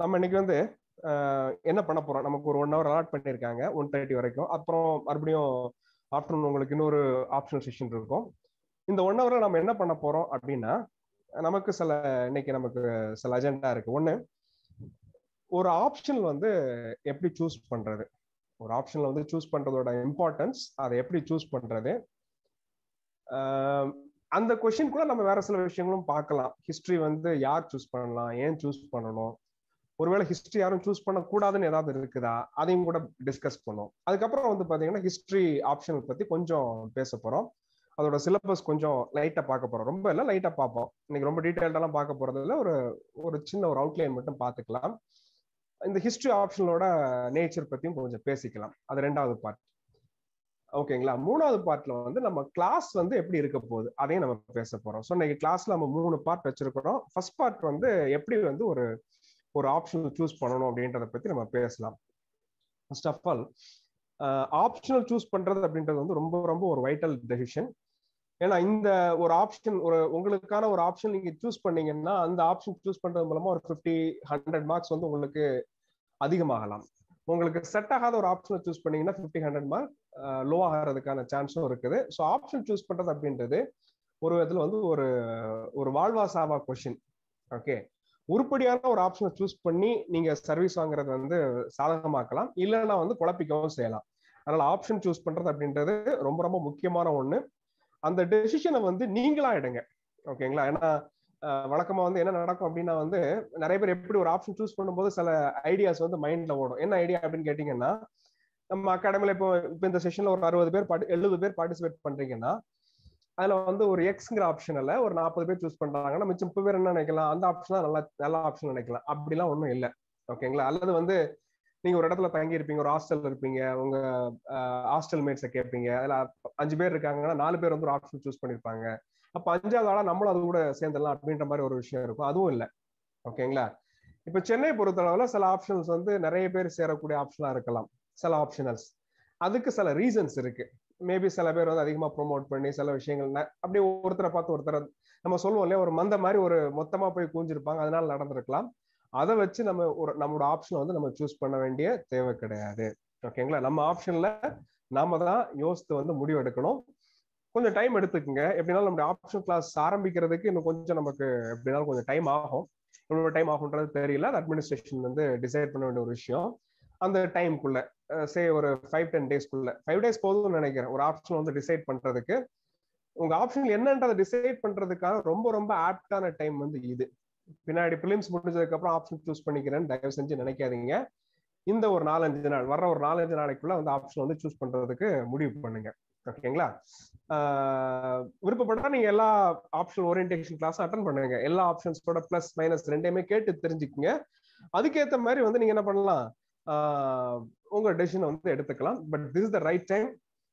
நம்ம இன்னைக்கு வந்து என்ன பண்ண போறோம் நமக்கு ஒரு ஒன் ஹவர் அலாட் பண்ணியிருக்காங்க ஒன் தேர்ட்டி வரைக்கும் அப்புறம் மறுபடியும் ஆஃப்டர்நூன் உங்களுக்கு இன்னொரு ஆப்ஷனல் செஷன் இருக்கும் இந்த ஒன் ஹவர்ல நம்ம என்ன பண்ண போறோம் அப்படின்னா நமக்கு சில இன்னைக்கு நமக்கு சில அஜெண்டா இருக்கு ஒன்று ஒரு ஆப்ஷன் வந்து எப்படி சூஸ் பண்றது ஒரு ஆப்ஷன்ல வந்து சூஸ் பண்றதோட இம்பார்ட்டன்ஸ் அதை எப்படி சூஸ் பண்றது அந்த கொஷின் கூட நம்ம வேற சில விஷயங்களும் பார்க்கலாம் ஹிஸ்டரி வந்து யார் சூஸ் பண்ணலாம் ஏன் சூஸ் பண்ணணும் ஒருவேளை ஹிஸ்டரி யாரும் சூஸ் பண்ணக்கூடாதுன்னு ஏதாவது இருக்குதா அதையும் கூட டிஸ்கஸ் பண்ணோம் அதுக்கப்புறம் வந்து பாத்தீங்கன்னா ஹிஸ்டரி ஆப்ஷன் பத்தி கொஞ்சம் பேச போறோம் அதோட சிலபஸ் கொஞ்சம் லைட்டா பார்க்க போறோம் ரொம்ப இல்லை லைட்டா பார்ப்போம் இன்னைக்கு ரொம்ப டீட்டெயில்டெல்லாம் பார்க்க போறது ஒரு ஒரு சின்ன ஒரு அவுட்லைன் மட்டும் பார்த்துக்கலாம் இந்த ஹிஸ்டரி ஆப்ஷனோட நேச்சர் பத்தியும் கொஞ்சம் பேசிக்கலாம் அது ரெண்டாவது பார்ட் ஓகேங்களா மூணாவது பார்ட்ல வந்து நம்ம கிளாஸ் வந்து எப்படி இருக்க போகுது அதையும் நம்ம பேச போறோம் ஸோ இன்னைக்கு கிளாஸ்ல நம்ம மூணு பார்ட் வச்சிருக்கிறோம் ஃபர்ஸ்ட் பார்ட் வந்து எப்படி வந்து ஒரு ஒரு ஆப்ஷனல் சூஸ் பண்ணணும் அப்படின்றத பற்றி நம்ம பேசலாம் first of all optional choose பண்ணுறது அப்படின்றது வந்து ரொம்ப ரொம்ப ஒரு வைட்டல் டெசிஷன் ஏன்னா இந்த ஒரு ஆப்ஷன் ஒரு உங்களுக்கான ஒரு ஆப்ஷன் நீங்க சூஸ் பண்ணீங்கன்னா அந்த ஆப்ஷன் சூஸ் பண்றது மூலமா ஒரு ஃபிஃப்டி ஹண்ட்ரட் மார்க்ஸ் வந்து உங்களுக்கு அதிகமாகலாம் உங்களுக்கு செட் ஆகாத ஒரு ஆப்ஷனை சூஸ் பண்ணீங்கன்னா ஃபிஃப்டி ஹண்ட்ரட் மார்க் லோ ஆகிறதுக்கான சான்ஸும் இருக்குது ஸோ ஆப்ஷன் சூஸ் பண்றது அப்படின்றது ஒரு விதத்துல வந்து ஒரு ஒரு வாழ்வா சாவா கொஷின் ஓகே உருப்படியான ஒரு ஆப்ஷனை சூஸ் பண்ணி நீங்க சர்வீஸ் வாங்குறது வந்து சாதகமாக்கலாம் இல்லைன்னா வந்து குழப்பிக்கவும் செய்யலாம் அதனால ஆப்ஷன் சூஸ் பண்றது அப்படின்றது ரொம்ப ரொம்ப முக்கியமான ஒண்ணு அந்த டெசிஷனை வந்து நீங்களா எடுங்க ஓகேங்களா ஏன்னா வழக்கமா வந்து என்ன நடக்கும் அப்படின்னா வந்து நிறைய பேர் எப்படி ஒரு ஆப்ஷன் சூஸ் பண்ணும்போது சில ஐடியாஸ் வந்து மைண்ட்ல ஓடும் என்ன ஐடியா அப்படின்னு கேட்டீங்கன்னா நம்ம அகாடமியில இப்போ இப்போ இந்த செஷன்ல ஒரு அறுபது பேர் எழுபது பேர் பார்ட்டிசிபேட் பண்றீங்கன்னா அதுல வந்து ஒரு எக்ஸ்ங்கிற ஆப்ஷன் இல்ல ஒரு நாற்பது பேர் சூஸ் பண்றாங்கன்னா மிச்சம் முப்பது பேர் என்ன நினைக்கலாம் அந்த ஆப்ஷன் நல்லா நல்ல ஆப்ஷன் நினைக்கலாம் அப்படிலாம் ஒண்ணும் இல்ல ஓகேங்களா அல்லது வந்து நீங்க ஒரு இடத்துல தங்கி இருப்பீங்க ஒரு ஹாஸ்டல் இருப்பீங்க உங்க ஹாஸ்டல் மேட்ஸை கேட்பீங்க அதுல அஞ்சு பேர் இருக்காங்கன்னா நாலு பேர் வந்து ஒரு ஆப்ஷன் சூஸ் பண்ணிருப்பாங்க அப்ப அஞ்சாவது ஆளா நம்மளும் அது கூட சேர்ந்துடலாம் அப்படின்ற மாதிரி ஒரு விஷயம் இருக்கும் அதுவும் இல்ல ஓகேங்களா இப்ப சென்னை பொறுத்தளவுல சில ஆப்ஷன்ஸ் வந்து நிறைய பேர் சேரக்கூடிய ஆப்ஷனா இருக்கலாம் சில ஆப்ஷனல்ஸ் அதுக்கு சில ரீசன்ஸ் இருக்கு மேபி சில பேர் வந்து அதிகமாக ப்ரொமோட் பண்ணி சில விஷயங்கள் அப்படியே ஒருத்தரை பார்த்து ஒருத்தர் நம்ம சொல்லுவோம் இல்லையா ஒரு மந்த மாதிரி ஒரு மொத்தமாக போய் கூஞ்சிருப்பாங்க அதனால நடந்திருக்கலாம் அதை வச்சு நம்ம ஒரு நம்மளோட ஆப்ஷனை வந்து நம்ம சூஸ் பண்ண வேண்டிய தேவை கிடையாது ஓகேங்களா நம்ம ஆப்ஷன்ல நாம தான் யோசித்து வந்து முடிவு எடுக்கணும் கொஞ்சம் டைம் எடுத்துக்கோங்க எப்படினாலும் நம்ம ஆப்ஷன் கிளாஸ் ஆரம்பிக்கிறதுக்கு இன்னும் கொஞ்சம் நமக்கு எப்படினாலும் கொஞ்சம் டைம் ஆகும் எவ்வளவு டைம் ஆகுன்றது தெரியல அட்மினிஸ்ட்ரேஷன் வந்து டிசைட் பண்ண வேண்டிய ஒரு விஷயம் அந்த டைம்குள்ள சே ஒரு ஃபைவ் டென் டேஸ்க்குள்ள ஃபைவ் டேஸ் போதும்னு நினைக்கிறேன் ஒரு ஆப்ஷன் வந்து டிசைட் பண்றதுக்கு உங்க ஆப்ஷன் என்னன்றதை டிசைட் பண்றதுக்கான ரொம்ப ரொம்ப ஆப்டான டைம் வந்து இது பின்னாடி பிலிம்ஸ் முடிஞ்சதுக்கு அப்புறம் ஆப்ஷன் சூஸ் பண்ணிக்கிறேன்னு தயவு செஞ்சு நினைக்காதீங்க இந்த ஒரு நாலஞ்சு நாள் வர்ற ஒரு நாலஞ்சு நாளைக்குள்ள வந்து ஆப்ஷன் வந்து சூஸ் பண்றதுக்கு முடிவு பண்ணுங்க ஓகேங்களா விருப்பப்பட்டா நீங்க எல்லா ஆப்ஷன் ஓரியன்டேஷன் கிளாஸ் அட்டன் பண்ணுங்க எல்லா ஆப்ஷன்ஸோட பிளஸ் மைனஸ் ரெண்டையுமே கேட்டு தெரிஞ்சுக்கோங்க அதுக்கேற்ற மாதிரி வந்து நீங்க என்ன பண்ணலாம் உங்க டெசிஷனை வந்து எடுத்துக்கலாம் but this is the right time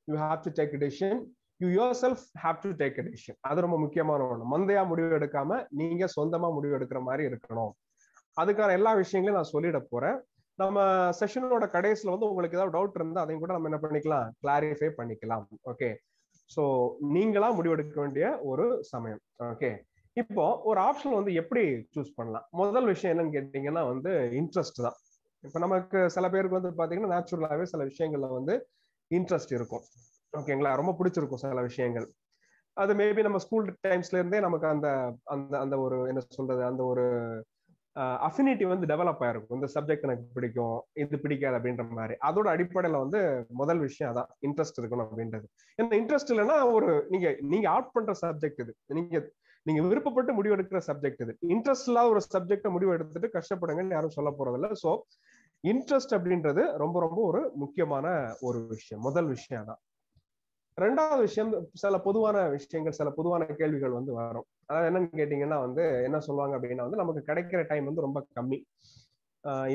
you have to take decision you yourself have to take decision அது ரொம்ப முக்கியமான ஒன்று மந்தையா முடிவு எடுக்காம நீங்க சொந்தமா முடிவு எடுக்கிற மாதிரி இருக்கணும் அதுக்கான எல்லா விஷயங்களையும் நான் சொல்லிட போறேன் நம்ம செஷனோட கடைசியில் வந்து உங்களுக்கு ஏதாவது டவுட் இருந்தால் அதையும் கூட நம்ம என்ன பண்ணிக்கலாம் கிளாரிஃபை பண்ணிக்கலாம் ஓகே ஸோ நீங்களா முடிவெடுக்க வேண்டிய ஒரு சமயம் ஓகே இப்போ ஒரு ஆப்ஷன் வந்து எப்படி சூஸ் பண்ணலாம் முதல் விஷயம் என்னன்னு கேட்டீங்கன்னா வந்து இன்ட்ரெஸ்ட் தான் இப்ப நமக்கு சில பேருக்கு வந்து பாத்தீங்கன்னா நேச்சுரலாவே சில விஷயங்கள்ல வந்து இன்ட்ரெஸ்ட் இருக்கும் ஓகேங்களா ரொம்ப பிடிச்சிருக்கும் சில விஷயங்கள் அது மேபி நம்ம ஸ்கூல் டைம்ஸ்ல இருந்தே நமக்கு அந்த அந்த அந்த ஒரு என்ன சொல்றது அந்த ஒரு அஃபினிட்டி வந்து டெவலப் ஆயிருக்கும் இந்த சப்ஜெக்ட் எனக்கு பிடிக்கும் இது பிடிக்காது அப்படின்ற மாதிரி அதோட அடிப்படையில வந்து முதல் விஷயம் அதான் இன்ட்ரெஸ்ட் இருக்கணும் அப்படின்றது இந்த இன்ட்ரெஸ்ட் இல்லைன்னா ஒரு நீங்க நீங்க ஆட் பண்ற சப்ஜெக்ட் இது நீங்க நீங்க விருப்பப்பட்டு முடிவெடுக்கிற சப்ஜெக்ட் இது இன்ட்ரெஸ்ட் இல்லாத ஒரு சப்ஜெக்ட முடிவு எடுத்துட்டு கஷ்டப்படுங்கன்னு யாரும் சொல்ல போறதில்லை ஸோ இன்ட்ரெஸ்ட் அப்படின்றது ரொம்ப ரொம்ப ஒரு முக்கியமான ஒரு விஷயம் முதல் விஷயம் தான் ரெண்டாவது விஷயம் சில பொதுவான விஷயங்கள் சில பொதுவான கேள்விகள் வந்து வரும் அதாவது என்னன்னு கேட்டீங்கன்னா வந்து என்ன சொல்லுவாங்க அப்படின்னா வந்து நமக்கு கிடைக்கிற டைம் வந்து ரொம்ப கம்மி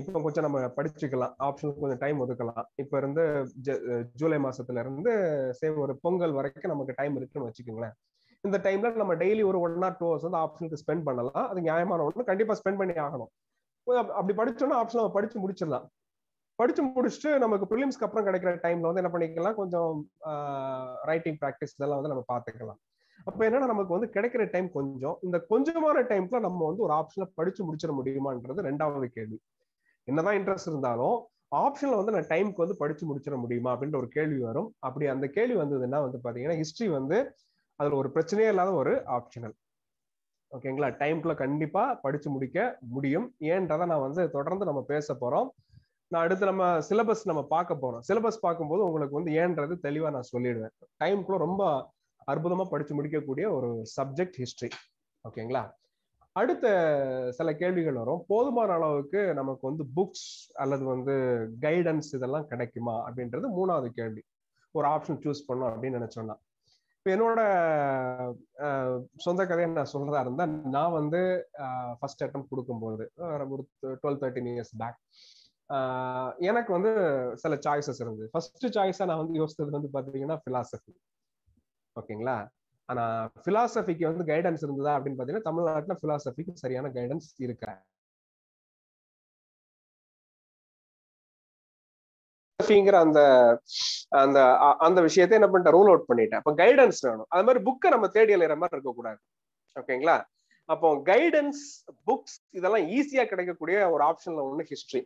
இப்போ கொஞ்சம் நம்ம படிச்சுக்கலாம் ஆப்ஷனுக்கு கொஞ்சம் டைம் ஒதுக்கலாம் இப்போ இருந்து ஜூலை மாசத்துல இருந்து சே ஒரு பொங்கல் வரைக்கும் நமக்கு டைம் இருக்குன்னு வச்சுக்கோங்களேன் இந்த டைம்ல நம்ம டெய்லி ஒரு ஒன் ஆர் டூ ஹவர்ஸ் வந்து ஆப்ஷனுக்கு ஸ்பெண்ட் பண்ணலாம் அது நியாயமான ஒன்று கண்டிப்பா ஸ்பெண்ட் பண்ணி ஆகணும் அப்படி படிச்சோம்னா ஆப்ஷன் நம்ம படிச்சு முடிச்சிடலாம் படிச்சு முடிச்சுட்டு நமக்கு பிலிம்ஸ்க்கு அப்புறம் கிடைக்கிற டைம்ல வந்து என்ன பண்ணிக்கலாம் கொஞ்சம் ரைட்டிங் ப்ராக்டிஸ் இதெல்லாம் வந்து நம்ம பார்த்துக்கலாம் அப்ப என்னன்னா நமக்கு வந்து கிடைக்கிற டைம் கொஞ்சம் இந்த கொஞ்சமான டைம்ல நம்ம வந்து ஒரு ஆப்ஷனை படிச்சு முடிச்சிட முடியுமான்றது ரெண்டாவது கேள்வி என்னதான் இன்ட்ரெஸ்ட் இருந்தாலும் ஆப்ஷன்ல வந்து நான் டைமுக்கு வந்து படிச்சு முடிச்சிட முடியுமா அப்படின்ற ஒரு கேள்வி வரும் அப்படி அந்த கேள்வி வந்ததுன்னா வந்து பாத்தீங்கன்னா ஹிஸ்டரி வந்து அதுல ஒரு பிரச்சனையே இல்லாத ஒரு ஆப்ஷனல் ஓகேங்களா டைம்ல கண்டிப்பா படிச்சு முடிக்க முடியும் ஏன்றதை நான் வந்து தொடர்ந்து நம்ம பேச போறோம் நான் அடுத்து நம்ம சிலபஸ் நம்ம பார்க்க போறோம் சிலபஸ் பார்க்கும்போது உங்களுக்கு வந்து ஏன்றது தெளிவா நான் சொல்லிடுவேன் டைம்குள்ள ரொம்ப அற்புதமா படிச்சு முடிக்கக்கூடிய ஒரு சப்ஜெக்ட் ஹிஸ்டரி ஓகேங்களா அடுத்த சில கேள்விகள் வரும் போதுமான அளவுக்கு நமக்கு வந்து புக்ஸ் அல்லது வந்து கைடன்ஸ் இதெல்லாம் கிடைக்குமா அப்படின்றது மூணாவது கேள்வி ஒரு ஆப்ஷன் சூஸ் பண்ணோம் அப்படின்னு நினைச்சோம்னா இப்போ என்னோட சொந்த கதையை நான் சொல்றதா இருந்தா நான் வந்து ஃபர்ஸ்ட் அட்டம் கொடுக்கும்போது ஒரு டுவெல் தேர்ட்டின் இயர்ஸ் பேக் எனக்கு வந்து சில சாய்ஸஸ் இருந்து ஃபர்ஸ்ட் சாய்ஸா நான் வந்து யோசித்தது வந்து பாத்தீங்கன்னா பிலாசபி ஓகேங்களா ஆனா பிலாசபிக்கு வந்து கைடன்ஸ் இருந்ததா அப்படின்னு பாத்தீங்கன்னா தமிழ்நாட்டுல பிலாசபிக்கு சரியான கைடன்ஸ் இருக்கிறேன் ஜியோகிராஃபிங்கிற அந்த அந்த அந்த விஷயத்த என்ன பண்ணிட்டேன் ரூல் அவுட் பண்ணிட்டேன் அப்போ கைடன்ஸ் வேணும் அது மாதிரி புக்கை நம்ம தேடி அலையிற மாதிரி இருக்கக்கூடாது ஓகேங்களா அப்போ கைடன்ஸ் புக்ஸ் இதெல்லாம் ஈஸியா கிடைக்கக்கூடிய ஒரு ஆப்ஷன்ல ஒண்ணு ஹிஸ்ட்ரி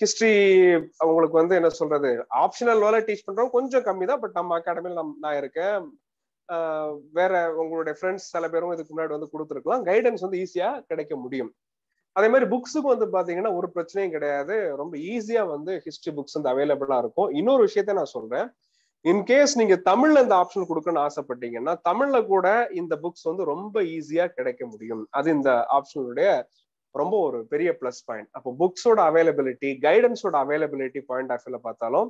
ஹிஸ்ட்ரி அவங்களுக்கு வந்து என்ன சொல்றது ஆப்ஷனல் வேலை டீச் பண்றோம் கொஞ்சம் கம்மி தான் பட் நம்ம அகாடமியில் நம் நான் இருக்கேன் வேற உங்களுடைய ஃப்ரெண்ட்ஸ் சில பேரும் இதுக்கு முன்னாடி வந்து கொடுத்துருக்கலாம் கைடன்ஸ் வந்து ஈஸியா கிடைக்க முடியும் அதே மாதிரி புக்ஸுக்கு வந்து பாத்தீங்கன்னா ஒரு பிரச்சனையும் கிடையாது ரொம்ப ஈஸியா வந்து ஹிஸ்டரி புக்ஸ் வந்து அவைலபிளா இருக்கும் இன்னொரு விஷயத்த நான் சொல்றேன் இன்கேஸ் நீங்க தமிழ்ல இந்த ஆப்ஷன் கொடுக்கணும்னு ஆசைப்பட்டீங்கன்னா தமிழ்ல கூட இந்த புக்ஸ் வந்து ரொம்ப ஈஸியா கிடைக்க முடியும் அது இந்த ஆப்ஷனுடைய ரொம்ப ஒரு பெரிய பிளஸ் பாயிண்ட் அப்போ புக்ஸோட அவைலபிலிட்டி கைடன்ஸோட அவைலபிலிட்டி பாயிண்ட் ஆஃப் வியூல பார்த்தாலும்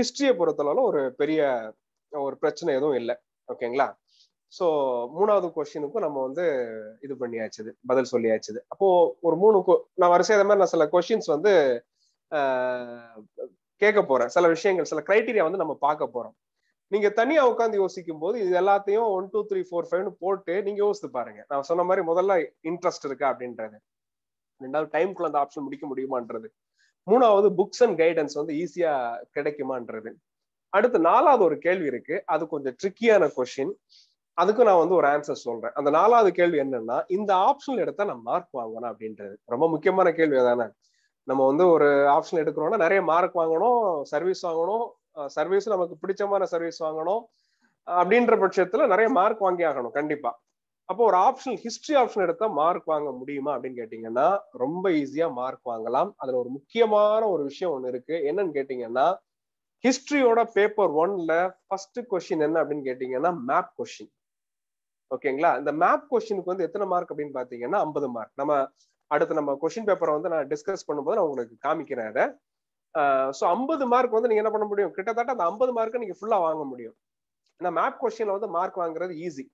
ஹிஸ்டரியை பொறுத்தளவு ஒரு பெரிய ஒரு பிரச்சனை எதுவும் இல்லை ஓகேங்களா ஸோ மூணாவது கொஷினுக்கும் நம்ம வந்து இது பண்ணியாச்சுது பதில் சொல்லியாச்சுது அப்போ ஒரு மூணு நான் வரிசை மாதிரி நான் சில கொஷின்ஸ் வந்து கேட்க போறேன் சில விஷயங்கள் சில கிரைட்டீரியா வந்து நம்ம பார்க்க போறோம் நீங்க தனியா உட்காந்து யோசிக்கும் போது இது எல்லாத்தையும் ஒன் டூ த்ரீ ஃபோர் ஃபைவ்னு போட்டு நீங்க யோசித்து பாருங்க நான் சொன்ன மாதிரி முதல்ல இன்ட்ரெஸ்ட் இருக்கா அப்படின்றது ரெண்டாவது டைம்குள்ள அந்த ஆப்ஷன் முடிக்க முடியுமான்றது மூணாவது புக்ஸ் அண்ட் கைடன்ஸ் வந்து ஈஸியா கிடைக்குமான்றது அடுத்து நாலாவது ஒரு கேள்வி இருக்கு அது கொஞ்சம் ட்ரிக்கியான கொஸ்டின் அதுக்கும் நான் வந்து ஒரு ஆன்சர் சொல்றேன் அந்த நாலாவது கேள்வி என்னன்னா இந்த ஆப்ஷன் எடுத்தா நான் மார்க் வாங்கணும் அப்படின்றது ரொம்ப முக்கியமான கேள்வி தானே நம்ம வந்து ஒரு ஆப்ஷன் எடுக்கிறோம்னா நிறைய மார்க் வாங்கணும் சர்வீஸ் வாங்கணும் சர்வீஸ் நமக்கு பிடிச்சமான சர்வீஸ் வாங்கணும் அப்படின்ற பட்சத்துல நிறைய மார்க் வாங்கி ஆகணும் கண்டிப்பா அப்போ ஒரு ஆப்ஷன் ஹிஸ்டரி ஆப்ஷன் எடுத்தா மார்க் வாங்க முடியுமா அப்படின்னு கேட்டீங்கன்னா ரொம்ப ஈஸியா மார்க் வாங்கலாம் அதுல ஒரு முக்கியமான ஒரு விஷயம் ஒண்ணு இருக்கு என்னன்னு கேட்டீங்கன்னா ஹிஸ்டரியோட பேப்பர் ஒன்ல ஃபர்ஸ்ட் கொஸ்டின் என்ன அப்படின்னு கேட்டீங்கன்னா மேப் கொஸ்டின் ஓகேங்களா இந்த மேப் கொஸ்டினுக்கு வந்து எத்தனை மார்க் அப்படின்னு பாத்தீங்கன்னா ஐம்பது மார்க் நம்ம அடுத்து நம்ம கொஸ்டின் பேப்பரை வந்து நான் டிஸ்கஸ் பண்ணும்போது நான் உங்களுக்கு காமிக்கிறேன் அதை ஸோ ஐம்பது மார்க் வந்து நீங்க என்ன பண்ண முடியும் கிட்டத்தட்ட அந்த ஐம்பது மார்க்கை நீங்க ஃபுல்லா வாங்க முடியும் ஏன்னா மேப் கொஸ்டின்ல வந்து மார்க் வாங்குறது ஈஸி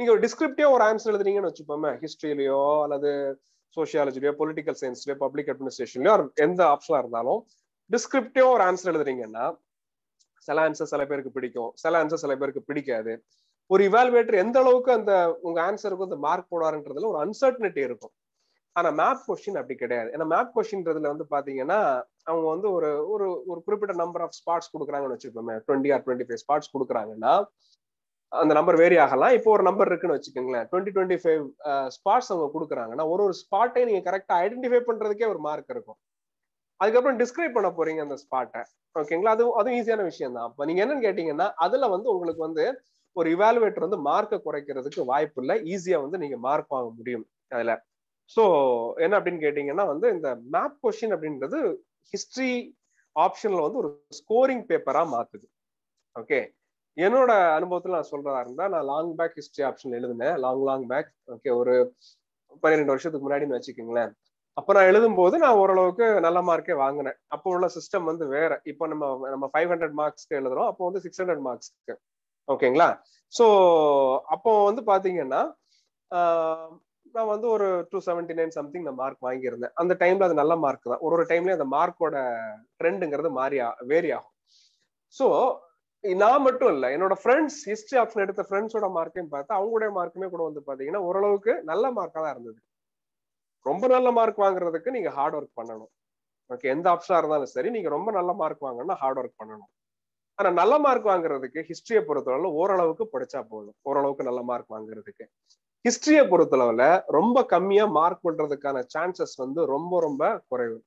நீங்க ஒரு டிஸ்கிரிப்டிவ் ஒரு ஆன்சர் எழுதுறீங்கன்னு வச்சுப்போமே ஹிஸ்டரியிலயோ அல்லது சோசியாலஜிலயோ பொலிட்டிக்கல் சயின்ஸ்லயோ பப்ளிக் அட்மினிஸ்ட்ரேஷன்லயோ எந்த ஆப்ஷனா இருந்தாலும் டிஸ்கிரிப்டிவா ஒரு ஆன்சர் எழுதுறீங்கன்னா சில ஆன்சர் சில பேருக்கு பிடிக்கும் சில ஆன்சர் சில பேருக்கு பிடிக்காது ஒரு இவால்வேட்டர் எந்த அளவுக்கு அந்த உங்க ஆன்சருக்கு அந்த மார்க் போடுவாருன்றதுல ஒரு அன்சர்டனிட்டி இருக்கும் ஆனா மேப் கொஸ்டின் அப்படி கிடையாது ஏன்னா மேப் கொஸ்டின்றதுல வந்து பாத்தீங்கன்னா அவங்க வந்து ஒரு ஒரு ஒரு குறிப்பிட்ட நம்பர் ஆஃப் ஸ்பாட்ஸ் கொடுக்குறாங்கன்னு வச்சுக்கோமே twenty or twenty five spots கொடுக்குறாங்கன்னா அந்த நம்பர் வேரி ஆகலாம் இப்போ ஒரு நம்பர் இருக்குன்னு வச்சுக்கோங்களேன் டுவெண்ட்டி டுவெண்ட்டி ஃபைவ் ஸ்பாட்ஸ் அவங்க கொடுக்குறாங்கன்னா ஒரு ஒரு ஸ்பாட்டை நீங்க கரெக்டா ஐடென்டிஃபை பண்றதுக்கே ஒரு மார்க் இருக்கும் அதுக்கப்புறம் டிஸ்கிரைப் பண்ண போறீங்க அந்த ஸ்பாட்டை ஓகேங்களா அது அதுவும் ஈஸியான விஷயம் தான் அப்ப நீங்க என்னன்னு கேட்டீங்கன்னா அதுல வந்து உங்களுக்கு வந்து ஒரு இவாலுவேட்டர் வந்து மார்க்கை குறைக்கிறதுக்கு வாய்ப்பு இல்லை ஈஸியா வந்து நீங்க மார்க் வாங்க முடியும் அதுல ஸோ என்ன அப்படின்னு கேட்டீங்கன்னா வந்து இந்த மேப் கொஷின் அப்படின்றது ஹிஸ்டரி ஆப்ஷன்ல வந்து ஒரு ஸ்கோரிங் பேப்பரா மாத்துது ஓகே என்னோட அனுபவத்துல நான் சொல்றதா இருந்தா நான் லாங் பேக் ஹிஸ்டரி ஆப்ஷன் எழுதுனேன் லாங் லாங் பேக் ஓகே ஒரு பன்னிரெண்டு வருஷத்துக்கு முன்னாடின்னு வச்சுக்கோங்களேன் அப்போ நான் எழுதும் போது நான் ஓரளவுக்கு நல்ல மார்க்கே வாங்கினேன் அப்போ உள்ள சிஸ்டம் வந்து வேற இப்போ நம்ம நம்ம ஃபைவ் ஹண்ட்ரட் மார்க்ஸ்க்கு எழுதுறோம் அப்போ வந்து சிக்ஸ் ஹண்ட்ரட் மார்க்ஸ்க்கு ஓகேங்களா ஸோ அப்போ வந்து பார்த்தீங்கன்னா நான் வந்து ஒரு டூ செவன்டி நைன் சம்திங் நான் மார்க் வாங்கியிருந்தேன் அந்த டைம்ல அது நல்ல மார்க் தான் ஒரு ஒரு டைம்லயும் அந்த மார்க்கோட ட்ரெண்டுங்கிறது மாறி வேரி ஆகும் ஸோ நான் மட்டும் இல்லை என்னோட ஃப்ரெண்ட்ஸ் ஹிஸ்ட்ரி ஆப்ஷன் எடுத்த ஃப்ரெண்ட்ஸோட மார்க்கையும் பார்த்தா அவங்களுடைய மார்க்குமே கூட வந்து பார்த்தீங்கன்னா ஓரளவுக்கு நல்ல மார்க்காக தான் இருந்தது ரொம்ப நல்ல மார்க் வாங்குறதுக்கு நீங்க ஹார்ட் ஒர்க் பண்ணணும் ஓகே எந்த ஆப்ஷனாக இருந்தாலும் சரி நீங்க ரொம்ப நல்ல மார்க் வாங்கணும்னா ஹார்ட் ஒர்க் பண்ணணும் ஆனா நல்ல மார்க் வாங்குறதுக்கு ஹிஸ்டரியை பொறுத்தளவுல ஓரளவுக்கு படிச்சா போதும் ஓரளவுக்கு நல்ல மார்க் வாங்குறதுக்கு ஹிஸ்டரியை பொறுத்தளவுல ரொம்ப கம்மியா மார்க் பண்றதுக்கான சான்சஸ் வந்து ரொம்ப ரொம்ப குறைவு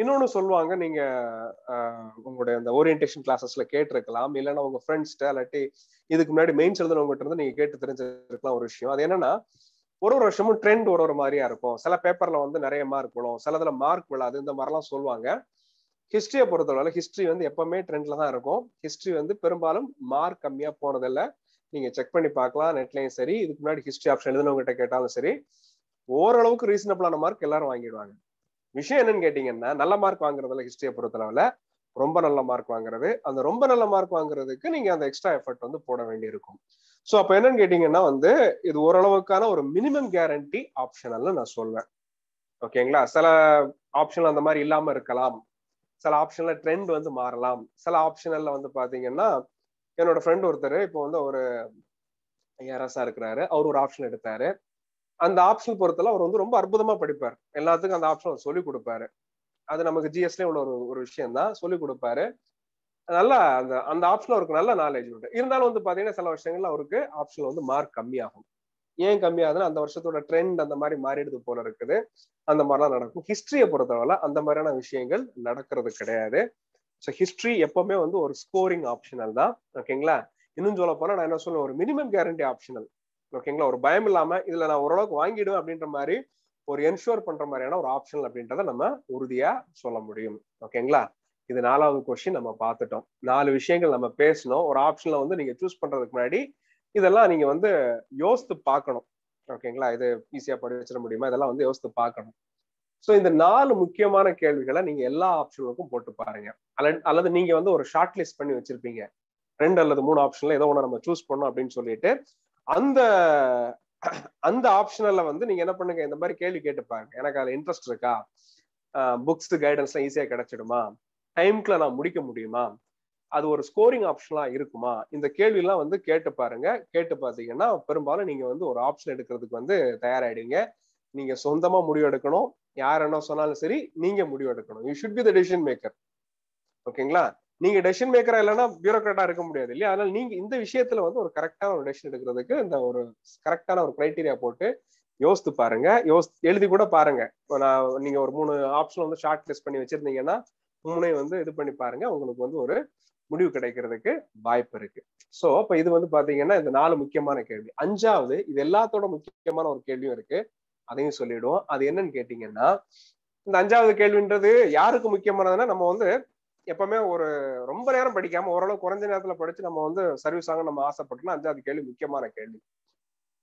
இன்னொன்னு சொல்லுவாங்க நீங்க உங்களுடைய அந்த ஓரியன்டேஷன் கிளாஸஸ்ல கேட்டிருக்கலாம் இல்லைன்னா உங்க ஃப்ரெண்ட்ஸ்ட இல்லாட்டி இதுக்கு முன்னாடி மெயின்ஸ் எழுதுனவங்ககிட்ட இருந்து நீங்க கேட்டு தெரிஞ்சிருக்கலாம் ஒரு விஷயம் அது என்னன்னா ஒரு ஒரு வருஷமும் ட்ரெண்ட் ஒரு ஒரு மாதிரியா இருக்கும் சில பேப்பர்ல வந்து நிறைய மார்க் விழும் சிலதுல மார்க் விழாது இந்த மாதிரிலாம் சொல்லுவாங்க ஹிஸ்டரியை பொறுத்தளவுல ஹிஸ்டரி வந்து எப்பவுமே ட்ரெண்ட்ல தான் இருக்கும் ஹிஸ்டரி வந்து பெரும்பாலும் மார்க் கம்மியா போனதில்ல நீங்க செக் பண்ணி பார்க்கலாம் நெட்லயும் சரி இதுக்கு முன்னாடி ஹிஸ்டரி ஆப்ஷன் எழுதினவங்ககிட்ட கேட்டாலும் சரி ஓரளவுக்கு ரீசனபிளான மார்க் எல்லாரும் வாங்கிடுவாங்க விஷயம் என்னன்னு கேட்டீங்கன்னா நல்ல மார்க் வாங்குறதுல ஹிஸ்டரியை பொறுத்தளவுல ரொம்ப நல்ல மார்க் வாங்குறது அந்த ரொம்ப நல்ல மார்க் வாங்குறதுக்கு நீங்க அந்த எக்ஸ்ட்ரா எஃபர்ட் வந்து போட வேண்டியிருக்கும் ஸோ அப்போ என்னன்னு கேட்டிங்கன்னா வந்து இது ஓரளவுக்கான ஒரு மினிமம் கேரண்டி ஆப்ஷனல்னு நான் சொல்வேன் ஓகேங்களா சில ஆப்ஷன் அந்த மாதிரி இல்லாம இருக்கலாம் சில ஆப்ஷன்ல ட்ரெண்ட் வந்து மாறலாம் சில ஆப்ஷனல்ல வந்து பாத்தீங்கன்னா என்னோட ஃப்ரெண்ட் ஒருத்தர் இப்போ வந்து ஒரு ஐஆர்எஸ்ஸா இருக்கிறாரு அவர் ஒரு ஆப்ஷன் எடுத்தாரு அந்த ஆப்ஷன் பொறுத்தல அவர் வந்து ரொம்ப அற்புதமா படிப்பார் எல்லாத்துக்கும் அந்த ஆப்ஷன் அவர் சொல்லி கொடுப்பாரு அது நமக்கு ஜிஎஸ்டே உள்ள ஒரு ஒரு விஷயம் தான் சொல்லி கொடுப்பாரு நல்லா அந்த அந்த ஆப்ஷன் அவருக்கு நல்ல நாலேஜ் உண்டு இருந்தாலும் வந்து பாத்தீங்கன்னா சில வருஷங்கள்ல அவருக்கு ஆப்ஷன் வந்து மார்க் கம்மியாகும் ஏன் கம்மியாகுதுன்னா அந்த வருஷத்தோட ட்ரெண்ட் அந்த மாதிரி மாறிடுது போல இருக்குது அந்த மாதிரிலாம் நடக்கும் ஹிஸ்டரியை பொறுத்தவரை அந்த மாதிரியான விஷயங்கள் நடக்கிறது கிடையாது ஸோ ஹிஸ்ட்ரி எப்பவுமே வந்து ஒரு ஸ்கோரிங் ஆப்ஷனல் தான் ஓகேங்களா இன்னும் சொல்ல போனால் நான் என்ன சொல்லுவேன் ஒரு மினிமம் கேரண்டி ஆப்ஷனல் ஓகேங்களா ஒரு பயம் இல்லாமல் இதில் நான் ஓரளவுக்கு வாங்கிடுவேன் அப்படின்ற மாதிரி ஒரு என்ஷூர் பண்ற மாதிரியான ஒரு ஆப்ஷனல் அப்படின்றத நம்ம உறுதியா சொல்ல முடியும் ஓகேங்களா இது நாலாவது கொஸ்டின் நம்ம பார்த்துட்டோம் நாலு விஷயங்கள் நம்ம பேசணும் ஒரு ஆப்ஷன்ல வந்து நீங்க சூஸ் பண்றதுக்கு முன்னாடி இதெல்லாம் நீங்க வந்து யோசித்து பார்க்கணும் ஓகேங்களா இது ஈஸியா படிச்சிட முடியுமா இதெல்லாம் வந்து யோசித்து பார்க்கணும் ஸோ இந்த நாலு முக்கியமான கேள்விகளை நீங்க எல்லா ஆப்ஷனுக்கும் போட்டு பாருங்க அல்லது நீங்க வந்து ஒரு ஷார்ட் லிஸ்ட் பண்ணி வச்சிருப்பீங்க ரெண்டு அல்லது மூணு ஆப்ஷன்ல ஏதோ ஒன்று நம்ம சூஸ் பண்ணோம் அப்படின்னு சொல்லிட்டு அந்த அந்த ஆப்ஷனில் வந்து நீங்க என்ன பண்ணுங்க இந்த மாதிரி கேள்வி கேட்டுப்பாங்க எனக்கு அதில் இன்ட்ரெஸ்ட் இருக்கா புக்ஸ் கைடன்ஸ்லாம் ஈஸியாக கிடைச்சிடுமா டைம்க்குள்ள நான் முடிக்க முடியுமா அது ஒரு ஸ்கோரிங் ஆப்ஷனா இருக்குமா இந்த கேள்வியெல்லாம் வந்து கேட்டு பாருங்க கேட்டு பார்த்தீங்கன்னா பெரும்பாலும் நீங்க வந்து ஒரு ஆப்ஷன் எடுக்கிறதுக்கு வந்து தயாராயிடுங்க நீங்க சொந்தமா முடிவு எடுக்கணும் யார் என்ன சொன்னாலும் சரி நீங்க முடிவு எடுக்கணும் you should be the decision maker ஓகேங்களா நீங்க டெசிஷன் மேக்கரா இல்லைன்னா பியூரோக்ராட்டா இருக்க முடியாது இல்லையா அதனால நீங்க இந்த விஷயத்துல வந்து ஒரு கரெக்டான ஒரு டெசிஷன் எடுக்கிறதுக்கு இந்த ஒரு கரெக்டான ஒரு கிரைட்டீரியா போட்டு யோசித்து பாருங்க யோசி எழுதி கூட பாருங்க நான் நீங்க ஒரு மூணு ஆப்ஷன் வந்து ஷார்ட் லிஸ்ட் பண்ணி வச்சிருந்தீங்கன்னா மூணையும் வந்து இது பண்ணி பாருங்க உங்களுக்கு வந்து ஒரு முடிவு கிடைக்கிறதுக்கு வாய்ப்பு இருக்கு ஸோ அப்ப இது வந்து பாத்தீங்கன்னா இந்த நாலு முக்கியமான கேள்வி அஞ்சாவது இது எல்லாத்தோட முக்கியமான ஒரு கேள்வியும் இருக்கு அதையும் சொல்லிடுவோம் அது என்னன்னு கேட்டீங்கன்னா இந்த அஞ்சாவது கேள்வின்றது யாருக்கு முக்கியமானதுன்னா நம்ம வந்து எப்பவுமே ஒரு ரொம்ப நேரம் படிக்காம ஓரளவு குறைஞ்ச நேரத்துல படிச்சு நம்ம வந்து சர்வீஸ் ஆக நம்ம ஆசைப்பட்டோம்னா அஞ்சாவது கேள்வி முக்கியமான கேள்வி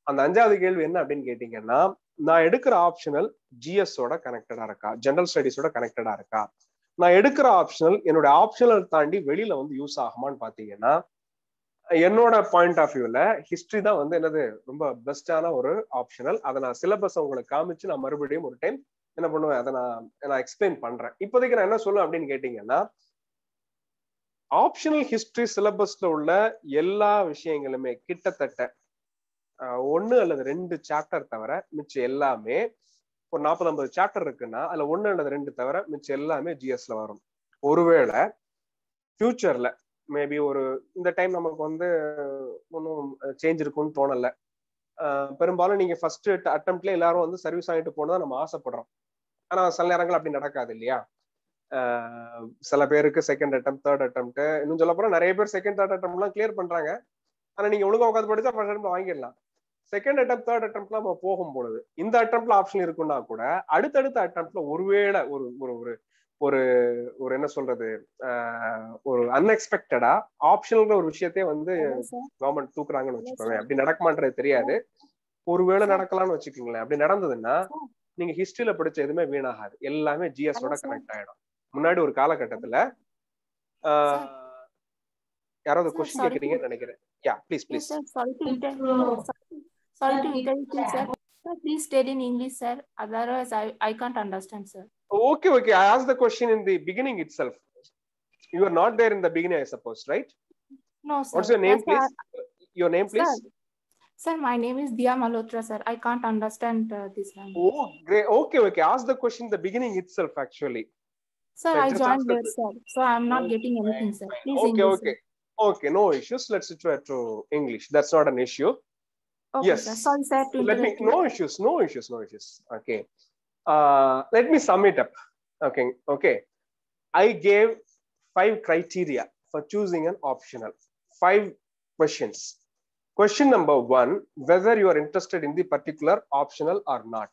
அந்த அஞ்சாவது கேள்வி என்ன அப்படின்னு கேட்டீங்கன்னா நான் எடுக்கிற ஆப்ஷனல் ஜிஎஸோட கனெக்டடா இருக்கா ஜெனரல் ஸ்டடிஸோட கனெக்டடா இருக்கா நான் எடுக்கிற ஆப்ஷனல் என்னோட ஆப்ஷனல் தாண்டி வெளியில வந்து யூஸ் ஆகுமான்னு பாத்தீங்கன்னா என்னோட பாயிண்ட் ஆஃப் வியூல ஹிஸ்டரி தான் வந்து என்னது ரொம்ப பெஸ்டான ஒரு ஆப்ஷனல் அதை நான் சிலபஸ் உங்களுக்கு காமிச்சு நான் மறுபடியும் ஒரு டைம் என்ன பண்ணுவேன் அதை நான் நான் எக்ஸ்பிளைன் பண்றேன் இப்போதைக்கு நான் என்ன சொல்லுவேன் அப்படின்னு கேட்டீங்கன்னா ஆப்ஷனல் ஹிஸ்டரி சிலபஸ்ல உள்ள எல்லா விஷயங்களுமே கிட்டத்தட்ட ஒன்னு அல்லது ரெண்டு சாப்டர் தவிர மிச்சம் எல்லாமே ஒரு நாற்பது ஐம்பது சாப்டர் இருக்குன்னா அதுல ஒன்று அல்லது ரெண்டு தவிர மிச்சம் எல்லாமே ஜிஎஸ்ல வரும் ஒருவேளை ஃபியூச்சர்ல மேபி ஒரு இந்த டைம் நமக்கு வந்து ஒன்றும் சேஞ்ச் இருக்கும்னு தோணலை பெரும்பாலும் நீங்க ஃபர்ஸ்ட் அட்டம்ப்ட்ல எல்லாரும் வந்து சர்வீஸ் ஆகிட்டு போனதை நம்ம ஆசைப்படுறோம் ஆனா சில நேரங்கள் அப்படி நடக்காது இல்லையா சில பேருக்கு செகண்ட் அட்டம் தேர்ட் அட்டம் இன்னும் சொல்ல போறோம் நிறைய பேர் செகண்ட் தேர்ட் அட்டம்லாம் கிளியர் பண்றாங்க ஆனா நீங்க ஒழுங்காக உட்காந்து படிச்சா ஃபர்ஸ்ட் அட்டம் வாங்கிடலாம் செகண்ட் அட்டம் தேர்ட் அட்டம்ப்ட்ல நம்ம போகும் பொழுது இந்த அட்டம்ப்ட்ல ஆப்ஷன் இருக்குன்னா கூட அடுத்தடுத்த அட்டம்ப்ட்ல ஒருவேளை ஒரு ஒரு ஒரு ஒரு ஒரு என்ன சொல்றது ஒரு அன்எக்ஸ்பெக்டடா ஆப்ஷன்ல ஒரு விஷயத்தே வந்து கவர்மெண்ட் தூக்குறாங்கன்னு வச்சுக்கோங்க அப்படி நடக்குமான்றது தெரியாது ஒருவேளை நடக்கலாம்னு வச்சுக்கோங்களேன் அப்படி நடந்ததுன்னா நீங்க ஹிஸ்டரியில படிச்ச எதுவுமே வீணாகாது எல்லாமே ஜிஎஸோட கனெக்ட் ஆயிடும் முன்னாடி ஒரு காலகட்டத்துல யாராவது கொஸ்டின் கேக்குறீங்கன்னு நினைக்கிறேன் ya please please Sorry to interrupt you, sir. please stay in English, sir. Otherwise, I, I can't understand, sir. Okay, okay. I asked the question in the beginning itself. You are not there in the beginning, I suppose, right? No, sir. What's your name, yes, please? Your name, please? Sir, my name is Dia Malhotra, sir. I can't understand uh, this language. Oh, great. Okay, okay. Ask the question in the beginning itself, actually. Sir, I joined there, sir. So I'm not oh, getting anything, sir. Please okay, English, okay. Sir. Okay, no issues. Let's try to English. That's not an issue. Okay, yes. Sir. Sorry, let me, no issues, no issues, no issues. Okay. Uh, let me sum it up. Okay. Okay. I gave five criteria for choosing an optional. Five questions. Question number one, whether you are interested in the particular optional or not.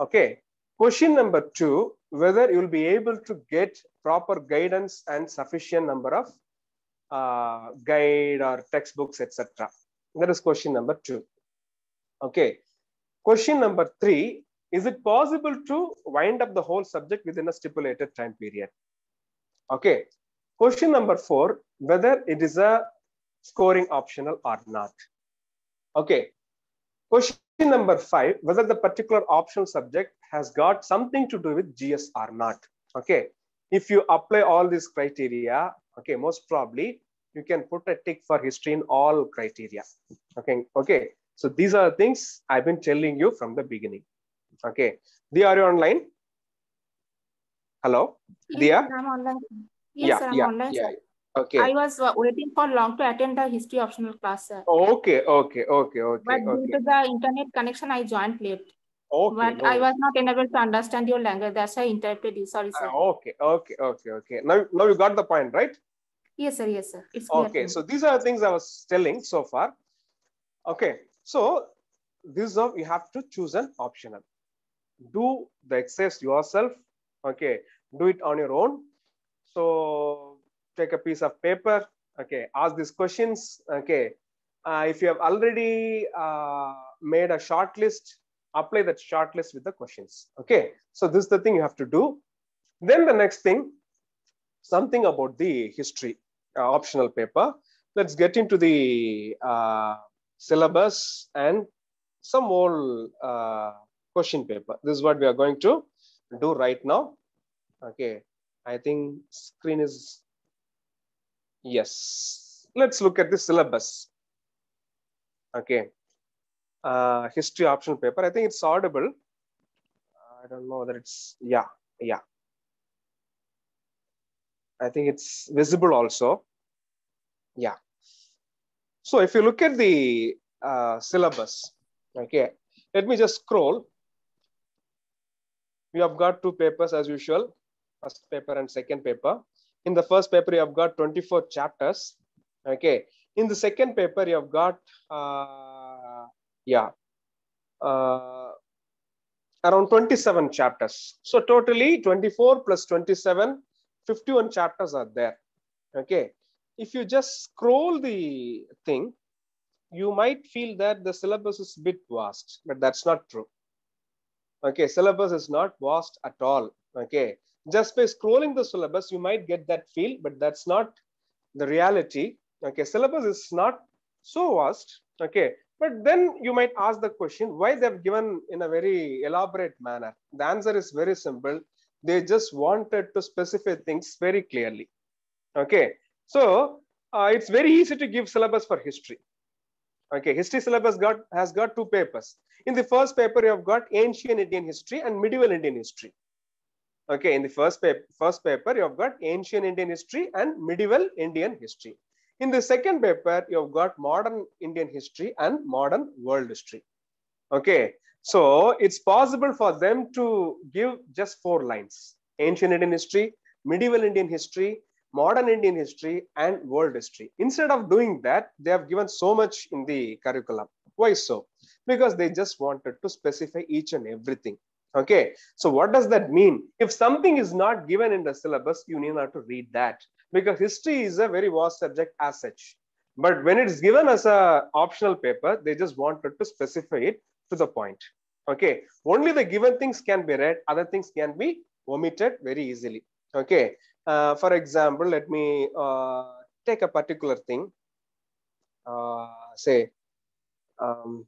Okay. Question number two, whether you'll be able to get proper guidance and sufficient number of uh, guide or textbooks, etc. That is question number two. Okay. Question number three, is it possible to wind up the whole subject within a stipulated time period? Okay. Question number four, whether it is a scoring optional or not. Okay. Question number five, whether the particular optional subject has got something to do with GS or not. Okay. If you apply all these criteria, okay, most probably you can put a tick for history in all criteria. Okay, okay. So these are things I've been telling you from the beginning. Okay, Dia, are you online? Hello, yes, Dia. I'm online. Yes, yeah, sir, I'm yeah, online. Yeah. Sir. Okay. I was uh, waiting for long to attend the history optional class, sir. Okay, okay, okay, okay. But okay. due to the internet connection, I joined late. Okay, but no. I was not able to understand your language. That's why I interrupted you. Sorry, sir. Uh, okay, okay, okay, okay. Now, now you got the point, right? Yes, sir. Yes, sir. It's okay. So these are the things I was telling so far. Okay. So this of you have to choose an optional. Do the exercise yourself. Okay. Do it on your own. So take a piece of paper. Okay. Ask these questions. Okay. Uh, if you have already uh, made a short list, apply that short list with the questions. Okay. So this is the thing you have to do. Then the next thing something about the history. Uh, optional paper. Let's get into the uh, syllabus and some more uh, question paper. This is what we are going to do right now. Okay, I think screen is, yes. Let's look at the syllabus. Okay, uh, history optional paper. I think it's audible. I don't know whether it's, yeah, yeah. I think it's visible also. Yeah. So if you look at the uh, syllabus, okay, let me just scroll. We have got two papers as usual, first paper and second paper. In the first paper, you have got 24 chapters. Okay. In the second paper, you have got, uh, yeah, uh, around 27 chapters. So totally 24 plus 27, 51 chapters are there. Okay if you just scroll the thing, you might feel that the syllabus is bit vast, but that's not true. Okay, syllabus is not vast at all. Okay, just by scrolling the syllabus, you might get that feel, but that's not the reality. Okay, syllabus is not so vast. Okay, but then you might ask the question why they've given in a very elaborate manner. The answer is very simple. They just wanted to specify things very clearly. Okay, so uh, it's very easy to give syllabus for history. Okay, history syllabus got has got two papers. In the first paper, you have got ancient Indian history and medieval Indian history. Okay, in the first paper, first paper, you have got ancient Indian history and medieval Indian history. In the second paper, you have got modern Indian history and modern world history. Okay, so it's possible for them to give just four lines. Ancient Indian history, medieval Indian history, modern Indian history and world history. Instead of doing that, they have given so much in the curriculum. Why so? Because they just wanted to specify each and everything. Okay, so what does that mean? If something is not given in the syllabus, you need not to read that because history is a very vast subject as such. But when it is given as a optional paper, they just wanted to specify it to the point. Okay, only the given things can be read, other things can be omitted very easily. Okay, uh, for example, let me uh, take a particular thing, uh, say, um,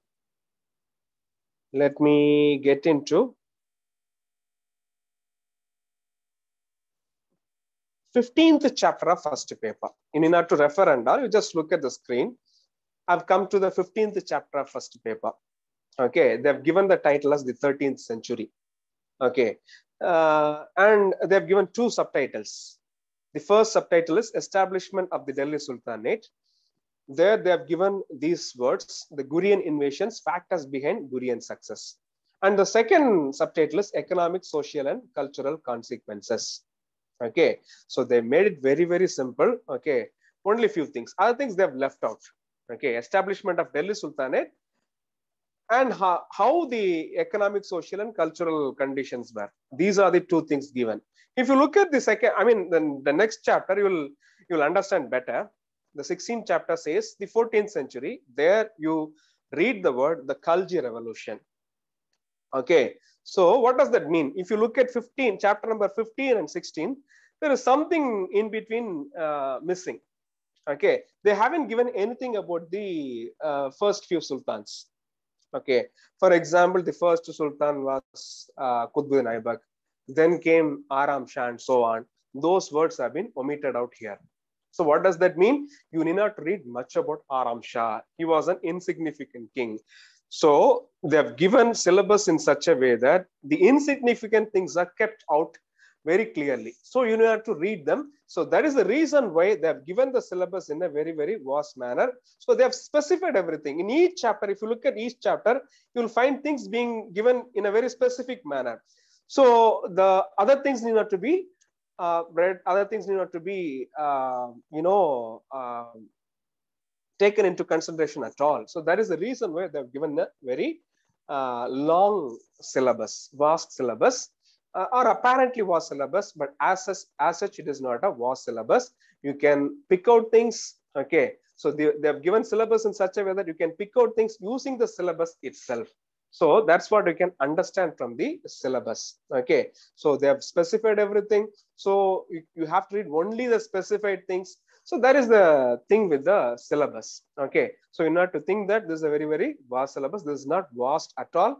let me get into 15th chapter of first paper. You need not to refer and all, you just look at the screen. I've come to the 15th chapter of first paper. Okay, they've given the title as the 13th century. Okay, uh, and they have given two subtitles. The first subtitle is Establishment of the Delhi Sultanate. There they have given these words, the Gurian invasions, factors behind Gurian success. And the second subtitle is Economic, Social and Cultural Consequences. Okay, so they made it very, very simple. Okay, only few things. Other things they have left out. Okay, establishment of Delhi Sultanate and how, how, the economic, social, and cultural conditions were. These are the two things given. If you look at the second, I mean, then the next chapter, you'll you'll understand better. The 16th chapter says the 14th century. There you read the word the Khalji revolution. Okay, so what does that mean? If you look at 15, chapter number 15 and 16, there is something in between uh, missing. Okay, they haven't given anything about the uh, first few sultans Okay, for example, the first Sultan was uh, Qutbuddin Aibak. Then came Aram Shah and so on. Those words have been omitted out here. So what does that mean? You need not read much about Aram Shah. He was an insignificant king. So they have given syllabus in such a way that the insignificant things are kept out very clearly. So you have to read them. So that is the reason why they have given the syllabus in a very, very vast manner. So they have specified everything. In each chapter, if you look at each chapter, you will find things being given in a very specific manner. So the other things need not to be uh, read, other things need not to be, uh, you know, uh, taken into consideration at all. So that is the reason why they have given a very uh, long syllabus, vast syllabus uh, or apparently was syllabus, but as, as, as such, it is not a was syllabus. You can pick out things, okay? So they, they have given syllabus in such a way that you can pick out things using the syllabus itself. So that's what you can understand from the syllabus, okay? So they have specified everything. So you, you have to read only the specified things. So that is the thing with the syllabus, okay? So you not to think that this is a very, very vast syllabus. This is not vast at all.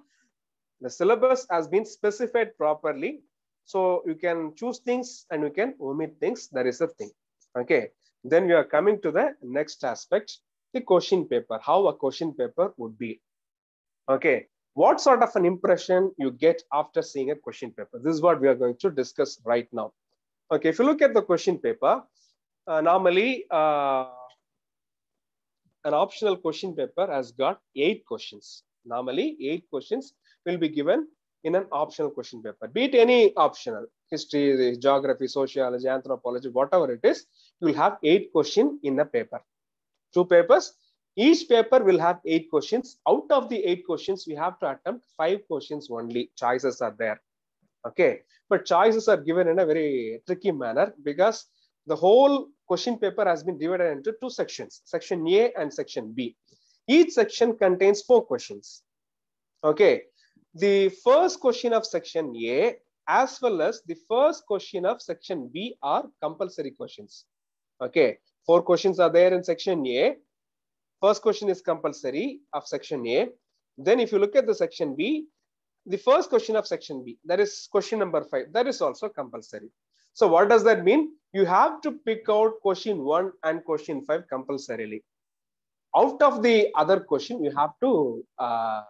The syllabus has been specified properly. So you can choose things and you can omit things. That is the thing. Okay. Then we are coming to the next aspect, the question paper, how a question paper would be. Okay. What sort of an impression you get after seeing a question paper? This is what we are going to discuss right now. Okay. If you look at the question paper, uh, normally uh, an optional question paper has got eight questions. Normally eight questions will be given in an optional question paper. Be it any optional, history, geography, sociology, anthropology, whatever it is, you will have eight questions in a paper. Two papers, each paper will have eight questions. Out of the eight questions, we have to attempt five questions only. Choices are there. Okay. But choices are given in a very tricky manner because the whole question paper has been divided into two sections, section A and section B. Each section contains four questions. Okay the first question of section A as well as the first question of section B are compulsory questions. Okay, four questions are there in section A. First question is compulsory of section A. Then if you look at the section B, the first question of section B, that is question number five, that is also compulsory. So what does that mean? You have to pick out question one and question five compulsorily. Out of the other question, you have to uh,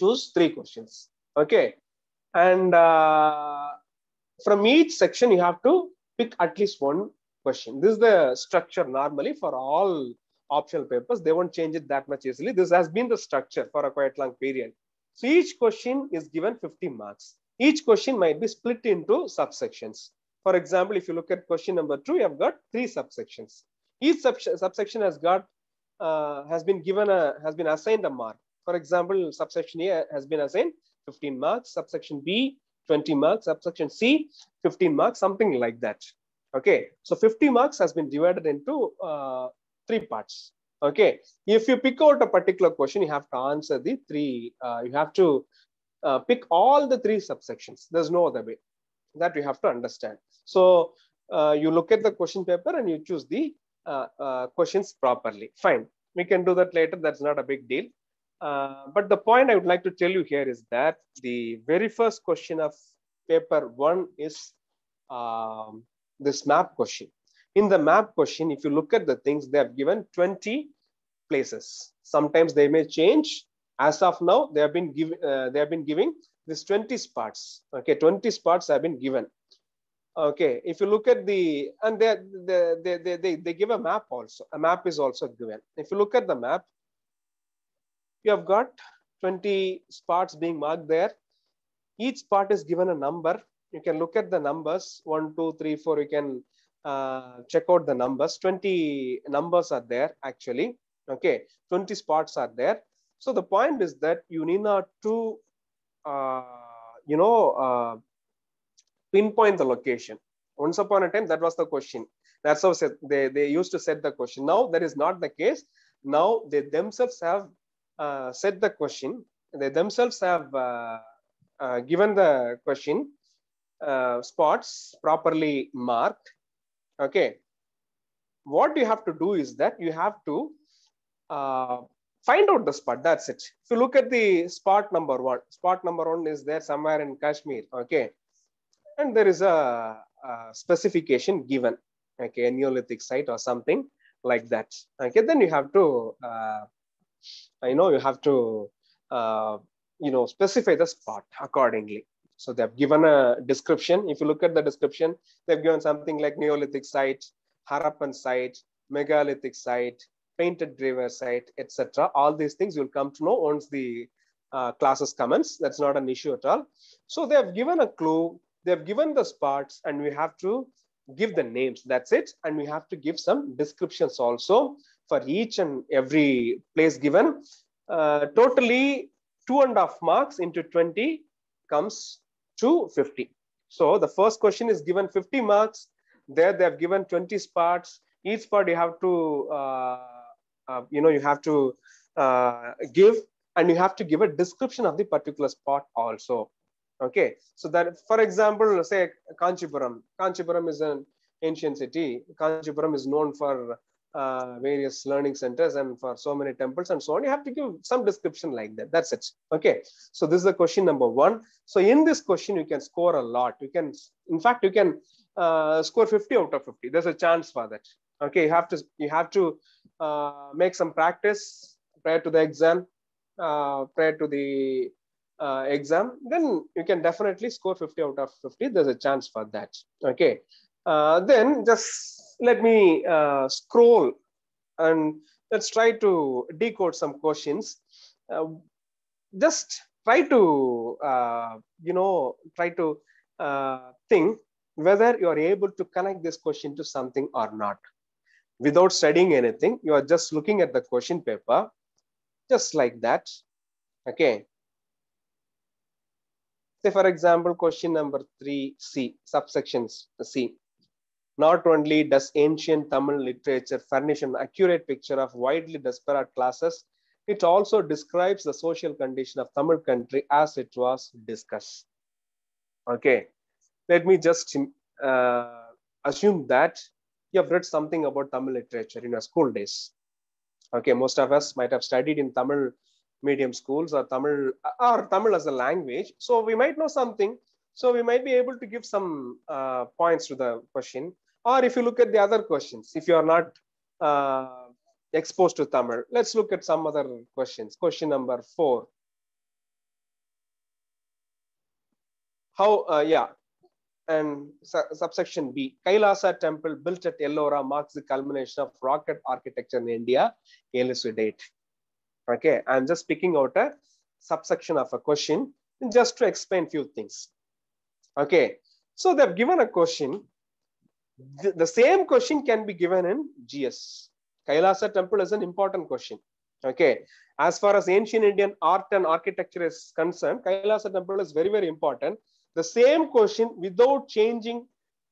choose three questions. Okay. And uh, from each section, you have to pick at least one question. This is the structure normally for all optional papers. They won't change it that much easily. This has been the structure for a quite long period. So each question is given 50 marks. Each question might be split into subsections. For example, if you look at question number two, you have got three subsections. Each subsection has got uh, has been given a has been assigned a mark. For example, subsection A has been assigned 15 marks, subsection B, 20 marks, subsection C, 15 marks, something like that. Okay, so 50 marks has been divided into uh, three parts. Okay, if you pick out a particular question, you have to answer the three, uh, you have to uh, pick all the three subsections. There's no other way that you have to understand. So uh, you look at the question paper and you choose the uh, uh, questions properly. Fine, we can do that later. That's not a big deal. Uh, but the point I would like to tell you here is that the very first question of paper one is um, this map question. In the map question, if you look at the things, they have given 20 places. Sometimes they may change. As of now, they have been, give, uh, they have been giving this 20 spots. Okay, 20 spots have been given. Okay, if you look at the, and they, they, they, they, they give a map also. A map is also given. If you look at the map, you have got 20 spots being marked there. Each spot is given a number. You can look at the numbers, one, two, three, four. You can uh, check out the numbers. 20 numbers are there actually. Okay, 20 spots are there. So the point is that you need not to, uh, you know, uh, pinpoint the location. Once upon a time, that was the question. That's how they, they used to set the question. Now that is not the case. Now they themselves have uh, said the question. They themselves have uh, uh, given the question uh, spots properly marked. Okay. What you have to do is that you have to find out the spot. That's it. If you look at the spot number one, spot number one is there somewhere in Kashmir. Okay. And there is a, a specification given, okay, a Neolithic site or something like that. Okay, then you have to uh, you know, you have to, uh, you know, specify the spot accordingly. So they've given a description. If you look at the description, they've given something like Neolithic site, Harappan site, megalithic site, painted river site, etc. All these things you'll come to know once the uh, classes commence. That's not an issue at all. So they have given a clue, they have given the spots, and we have to give the names. That's it. And we have to give some descriptions also for each and every place given. Uh, totally two and a half marks into 20 comes to 50. So the first question is given 50 marks. There they have given 20 spots. Each spot you have to, uh, uh, you know, you have to uh, give and you have to give a description of the particular spot also. Okay, so that for example, say Kanchipuram. Kanchipuram is an ancient city. Kanchipuram is known for uh, various learning centers and for so many temples and so on. You have to give some description like that. That's it. Okay. So this is the question number one. So in this question, you can score a lot. You can, in fact, you can uh, score 50 out of 50. There's a chance for that. Okay. You have to, you have to uh, make some practice prior to the exam, uh, prior to the uh, exam. Then you can definitely score 50 out of 50. There's a chance for that. Okay. Uh, then just let me uh, scroll and let's try to decode some questions. Uh, just try to, uh, you know, try to uh, think whether you are able to connect this question to something or not. Without studying anything, you are just looking at the question paper, just like that, okay? Say for example, question number three, C, subsections C. Not only does ancient Tamil literature furnish an accurate picture of widely disparate classes, it also describes the social condition of Tamil country as it was discussed. Okay, let me just uh, assume that you have read something about Tamil literature in your school days. Okay, most of us might have studied in Tamil medium schools or Tamil or Tamil as a language. So we might know something. So we might be able to give some uh, points to the question. Or if you look at the other questions, if you are not uh, exposed to Tamil, let's look at some other questions. Question number four. How, uh, yeah, and su subsection B, Kailasa temple built at Ellora marks the culmination of rocket architecture in India, date? Okay, I'm just picking out a subsection of a question just to explain few things. Okay, so they've given a question the same question can be given in GS. Kailasa temple is an important question. Okay. As far as ancient Indian art and architecture is concerned, Kailasa temple is very, very important. The same question without changing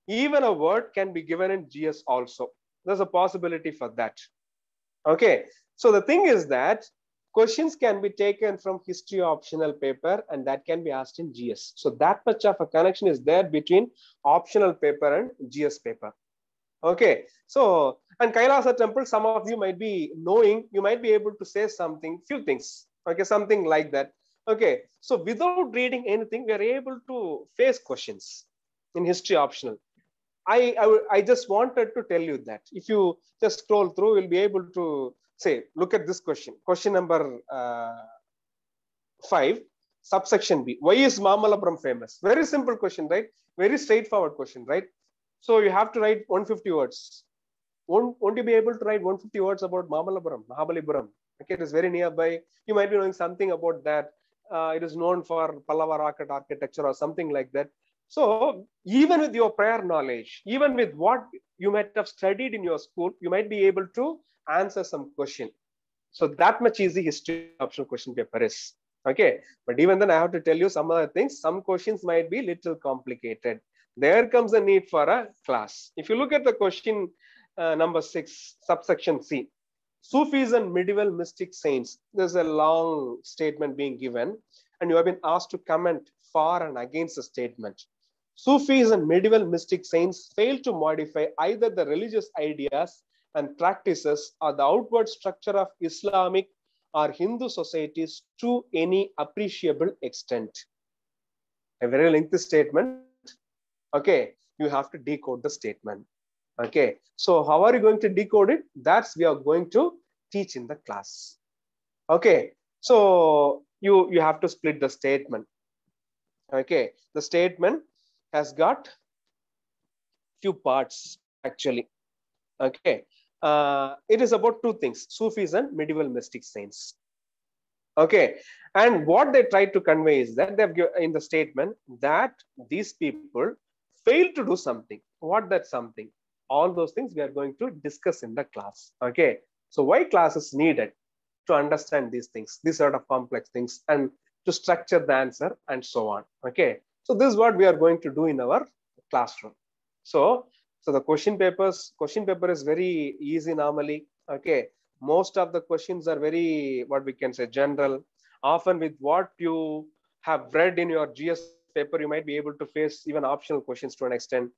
even a word can be given in GS also. There's a possibility for that. Okay. So the thing is that Questions can be taken from history optional paper and that can be asked in GS. So that much of a connection is there between optional paper and GS paper. Okay, so and Kailasa temple, some of you might be knowing, you might be able to say something, few things, okay, something like that. Okay, so without reading anything, we are able to face questions in history optional. I, I, I just wanted to tell you that. If you just scroll through, you'll be able to say, look at this question. Question number uh, five, subsection B. Why is Mamalapuram famous? Very simple question, right? Very straightforward question, right? So you have to write 150 words. Won't, won't you be able to write 150 words about Mamalapuram, Mahabalipuram? Okay, it is very nearby. You might be knowing something about that. Uh, it is known for Pallava rocket architecture or something like that. So even with your prior knowledge, even with what you might have studied in your school, you might be able to answer some question. So that much easy history optional question paper is. Okay. But even then I have to tell you some other things. Some questions might be little complicated. There comes a need for a class. If you look at the question uh, number six, subsection C, Sufis and medieval mystic saints. There's a long statement being given and you have been asked to comment for and against the statement. Sufis and medieval mystic saints fail to modify either the religious ideas and practices are the outward structure of Islamic or Hindu societies to any appreciable extent. A very lengthy statement. Okay, you have to decode the statement. Okay, so how are you going to decode it? That's we are going to teach in the class. Okay, so you, you have to split the statement. Okay, the statement has got few parts actually. Okay, uh, it is about two things Sufis and medieval mystic saints. Okay, and what they try to convey is that they've given in the statement that these people fail to do something. What that something? All those things we are going to discuss in the class. Okay, so why class is needed to understand these things, these sort of complex things, and to structure the answer and so on. Okay, so this is what we are going to do in our classroom. So so the question papers, question paper is very easy normally. Okay. Most of the questions are very, what we can say, general. Often with what you have read in your GS paper, you might be able to face even optional questions to an extent.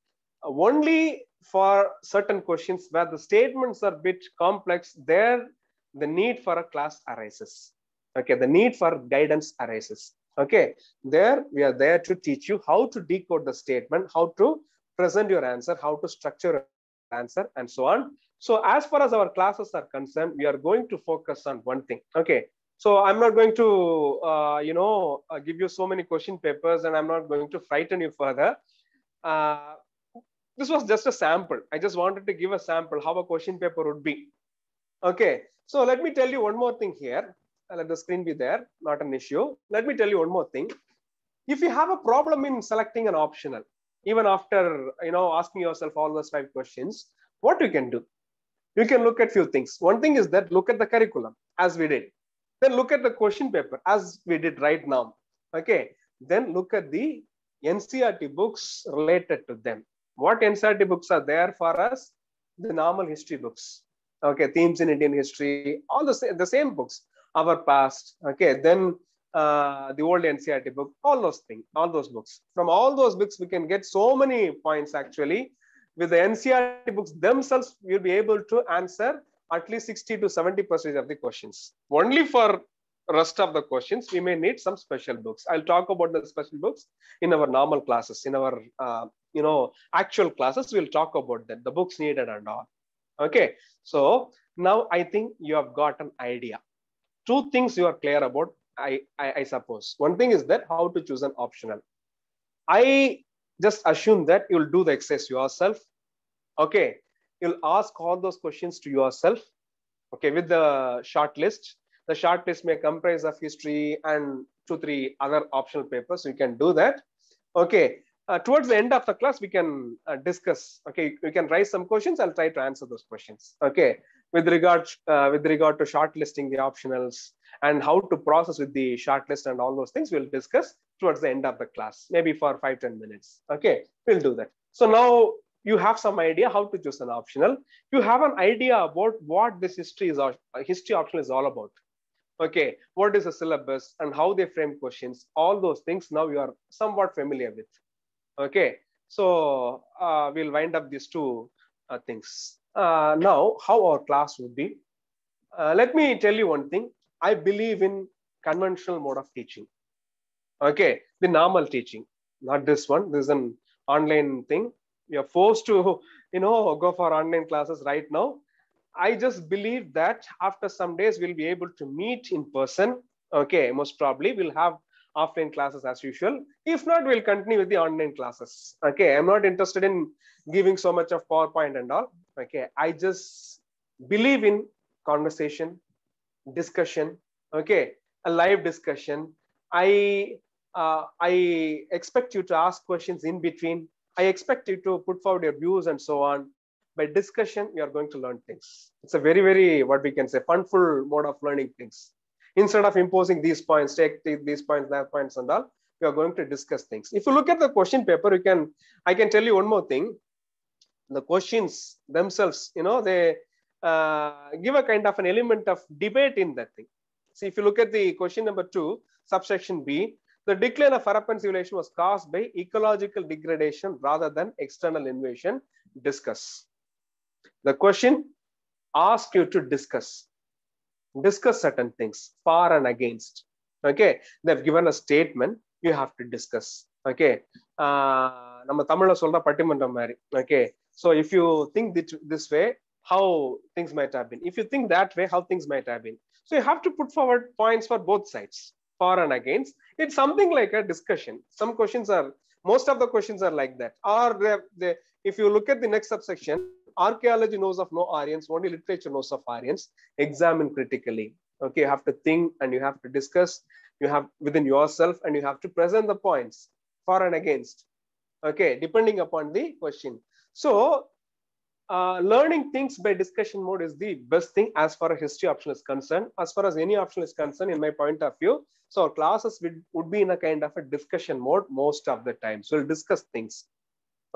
Uh, only for certain questions where the statements are a bit complex, there the need for a class arises. Okay, the need for guidance arises okay there we are there to teach you how to decode the statement how to present your answer, how to structure your answer, and so on. So as far as our classes are concerned, we are going to focus on one thing. Okay. So I'm not going to, uh, you know, uh, give you so many question papers and I'm not going to frighten you further. Uh, this was just a sample. I just wanted to give a sample how a question paper would be. Okay. So let me tell you one more thing here. I'll uh, let the screen be there, not an issue. Let me tell you one more thing. If you have a problem in selecting an optional, even after you know asking yourself all those five questions what you can do you can look at few things one thing is that look at the curriculum as we did then look at the question paper as we did right now okay then look at the ncrt books related to them what ncrt books are there for us the normal history books okay themes in indian history all the, the same books our past okay then uh, the old NCRT book, all those things, all those books. From all those books, we can get so many points actually. With the NCRT books themselves, you'll be able to answer at least 60 to 70 percent of the questions. Only for rest of the questions, we may need some special books. I'll talk about the special books in our normal classes, in our uh, you know actual classes. We'll talk about that, the books needed and all. Okay, so now I think you have got an idea. Two things you are clear about I, I, suppose. One thing is that how to choose an optional. I just assume that you'll do the exercise yourself. Okay. You'll ask all those questions to yourself. Okay. With the short list, the short list may comprise of history and two, three other optional papers. You can do that. Okay. Uh, towards the end of the class, we can uh, discuss. Okay. You can raise some questions. I'll try to answer those questions. Okay. With regard, uh, with regard to shortlisting the optionals, and how to process with the shortlist and all those things we'll discuss towards the end of the class, maybe for five ten minutes. Okay, we'll do that. So now you have some idea how to choose an optional. You have an idea about what this history is uh, history optional is all about. Okay, what is the syllabus and how they frame questions, all those things now you are somewhat familiar with. Okay, so uh, we'll wind up these two uh, things. Uh, now, how our class would be. Uh, let me tell you one thing. I believe in conventional mode of teaching. Okay, the normal teaching, not this one. This is an online thing. We are forced to, you know, go for online classes right now. I just believe that after some days we'll be able to meet in person. Okay, most probably we'll have offline classes as usual. If not, we'll continue with the online classes. Okay, I'm not interested in giving so much of PowerPoint and all. Okay, I just believe in conversation, discussion okay a live discussion i uh, i expect you to ask questions in between i expect you to put forward your views and so on by discussion you are going to learn things it's a very very what we can say funful mode of learning things instead of imposing these points take these points that points and all we are going to discuss things if you look at the question paper you can i can tell you one more thing the questions themselves you know they uh, give a kind of an element of debate in that thing. So if you look at the question number two, subsection B, the decline of Harappan civilization was caused by ecological degradation rather than external invasion. Discuss. The question asks you to discuss. Discuss certain things for and against. Okay. They've given a statement. You have to discuss. Okay. Uh, நம்ம தமிழ்ல சொல்ற பட்டிமன்றம் மாதிரி okay so if how things might have been. If you think that way, how things might have been. So you have to put forward points for both sides, for and against. It's something like a discussion. Some questions are, most of the questions are like that. Or they, if you look at the next subsection, archaeology knows of no Aryans, only literature knows of Aryans. Examine critically. Okay, you have to think and you have to discuss. You have within yourself and you have to present the points for and against. Okay, depending upon the question. So uh, learning things by discussion mode is the best thing as far as history option is concerned, as far as any option is concerned, in my point of view. So classes would, would be in a kind of a discussion mode most of the time. So we'll discuss things.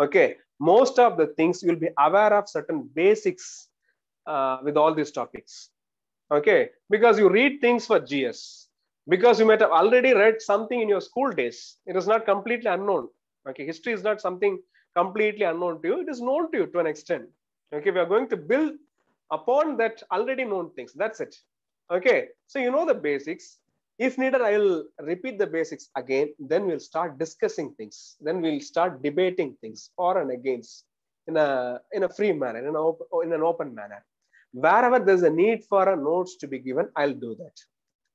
Okay, most of the things you'll be aware of certain basics uh, with all these topics. Okay, because you read things for GS, because you might have already read something in your school days. It is not completely unknown. Okay, history is not something completely unknown to you. It is known to you to an extent Okay, we are going to build upon that already known things. That's it. Okay, so you know the basics. If needed, I will repeat the basics again. Then we'll start discussing things. Then we'll start debating things for and against in a, in a free manner, in, in an open manner. Wherever there's a need for a notes to be given, I'll do that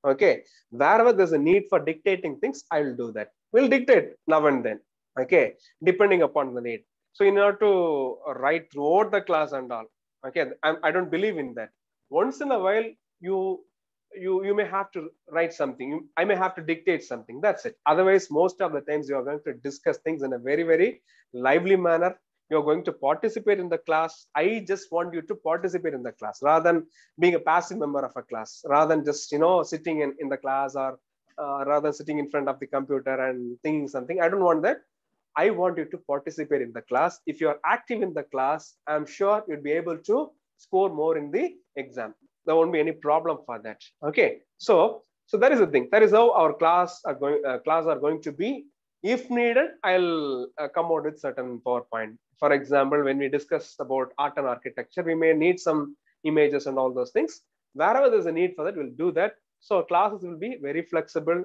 okay wherever there's a need for dictating things i will do that we'll dictate now and then okay depending upon the need so in order to write throughout the class and all, okay, I'm, I do not believe in that. Once in a while, you you you may have to write something. You, I may have to dictate something. That's it. Otherwise, most of the times you are going to discuss things in a very very lively manner. You're going to participate in the class. I just want you to participate in the class rather than being a passive member of a class, rather than just you know sitting in, in the class or uh, rather than sitting in front of the computer and thinking something. I don't want that. I want you to participate in the class. If you are active in the class, I'm sure you'd be able to score more in the exam. There won't be any problem for that. Okay, so so that is the thing. That is how our class are going. Uh, class are going to be. If needed, I'll uh, come out with certain PowerPoint. For example, when we discuss about art and architecture, we may need some images and all those things. Wherever there's a need for that, we'll do that. So classes will be very flexible.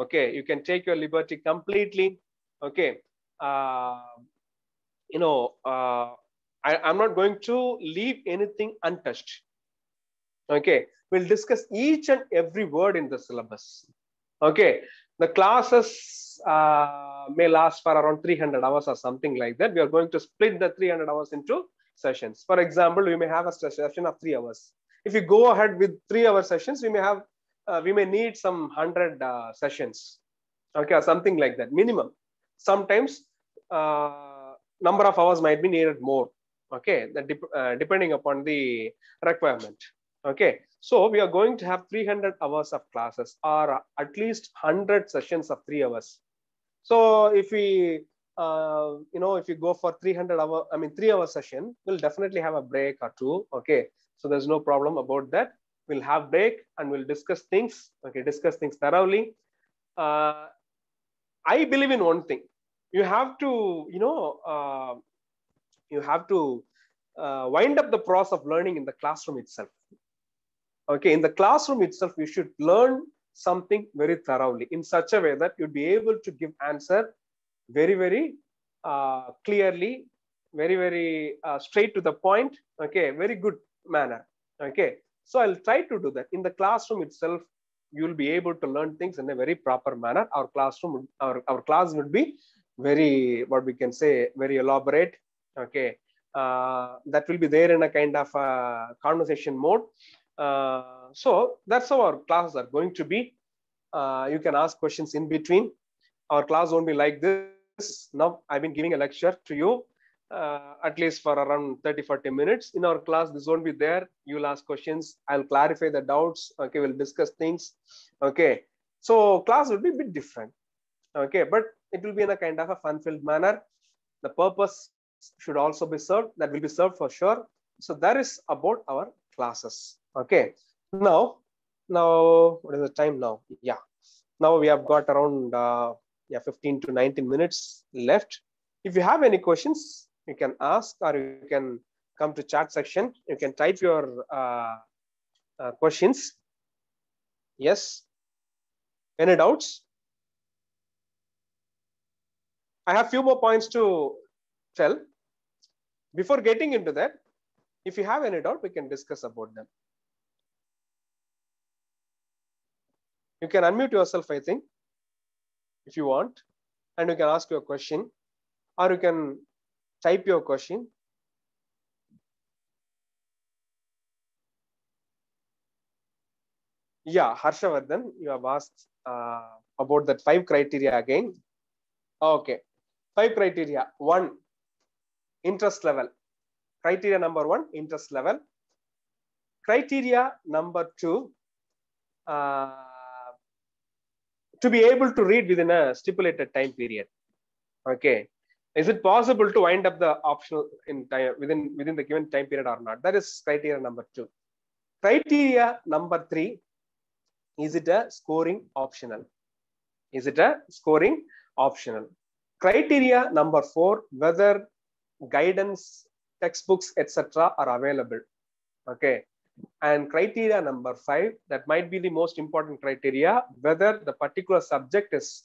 Okay, you can take your liberty completely. Okay, um, you know, uh, I, I'm not going to leave anything untouched. Okay, we'll discuss each and every word in the syllabus. Okay, the classes uh, may last for around 300 hours or something like that. We are going to split the 300 hours into sessions. For example, we may have a session of three hours. If you go ahead with three-hour sessions, we may have, uh, we may need some hundred uh, sessions, okay, or something like that, minimum sometimes uh, number of hours might be needed more okay that uh, depending upon the requirement okay so we are going to have 300 hours of classes or at least 100 sessions of 3 hours so if we uh, you know if you go for 300 hour i mean 3 hour session we'll definitely have a break or two okay so there's no problem about that we'll have break and we'll discuss things okay discuss things thoroughly uh, I believe in one thing. You have to, you know, uh, you have to uh, wind up the process of learning in the classroom itself. Okay, in the classroom itself, you should learn something very thoroughly in such a way that you'd be able to give answer very, very uh, clearly, very, very uh, straight to the point. Okay, very good manner. Okay, so I'll try to do that in the classroom itself you will be able to learn things in a very proper manner. Our classroom, our, our class would be very, what we can say, very elaborate. Okay. Uh, that will be there in a kind of a conversation mode. Uh, so that's how our classes are going to be. Uh, you can ask questions in between. Our class won't be like this. Now I've been giving a lecture to you uh, at least for around 30 40 minutes in our class this won't be there you'll ask questions i'll clarify the doubts okay we'll discuss things okay so class will be a bit different okay but it will be in a kind of a fun filled manner the purpose should also be served that will be served for sure so that is about our classes okay now now what is the time now yeah now we have got around uh, yeah 15 to 19 minutes left if you have any questions you can ask or you can come to chat section. You can type your uh, uh, questions. Yes. Any doubts? I have few more points to tell. Before getting into that, if you have any doubt, we can discuss about them. You can unmute yourself, I think, if you want, and you can ask your question, or you can type your question. Yeah, Harshavardhan, you have asked uh, about that five criteria again. Okay, five criteria. One, interest level. Criteria number one, interest level. Criteria number two, uh, to be able to read within a stipulated time period. Okay, is it possible to wind up the optional in time within within the given time period or not? That is criteria number two. Criteria number three, is it a scoring optional? Is it a scoring optional? Criteria number four, whether guidance, textbooks, etc. are available. Okay. And criteria number five, that might be the most important criteria, whether the particular subject is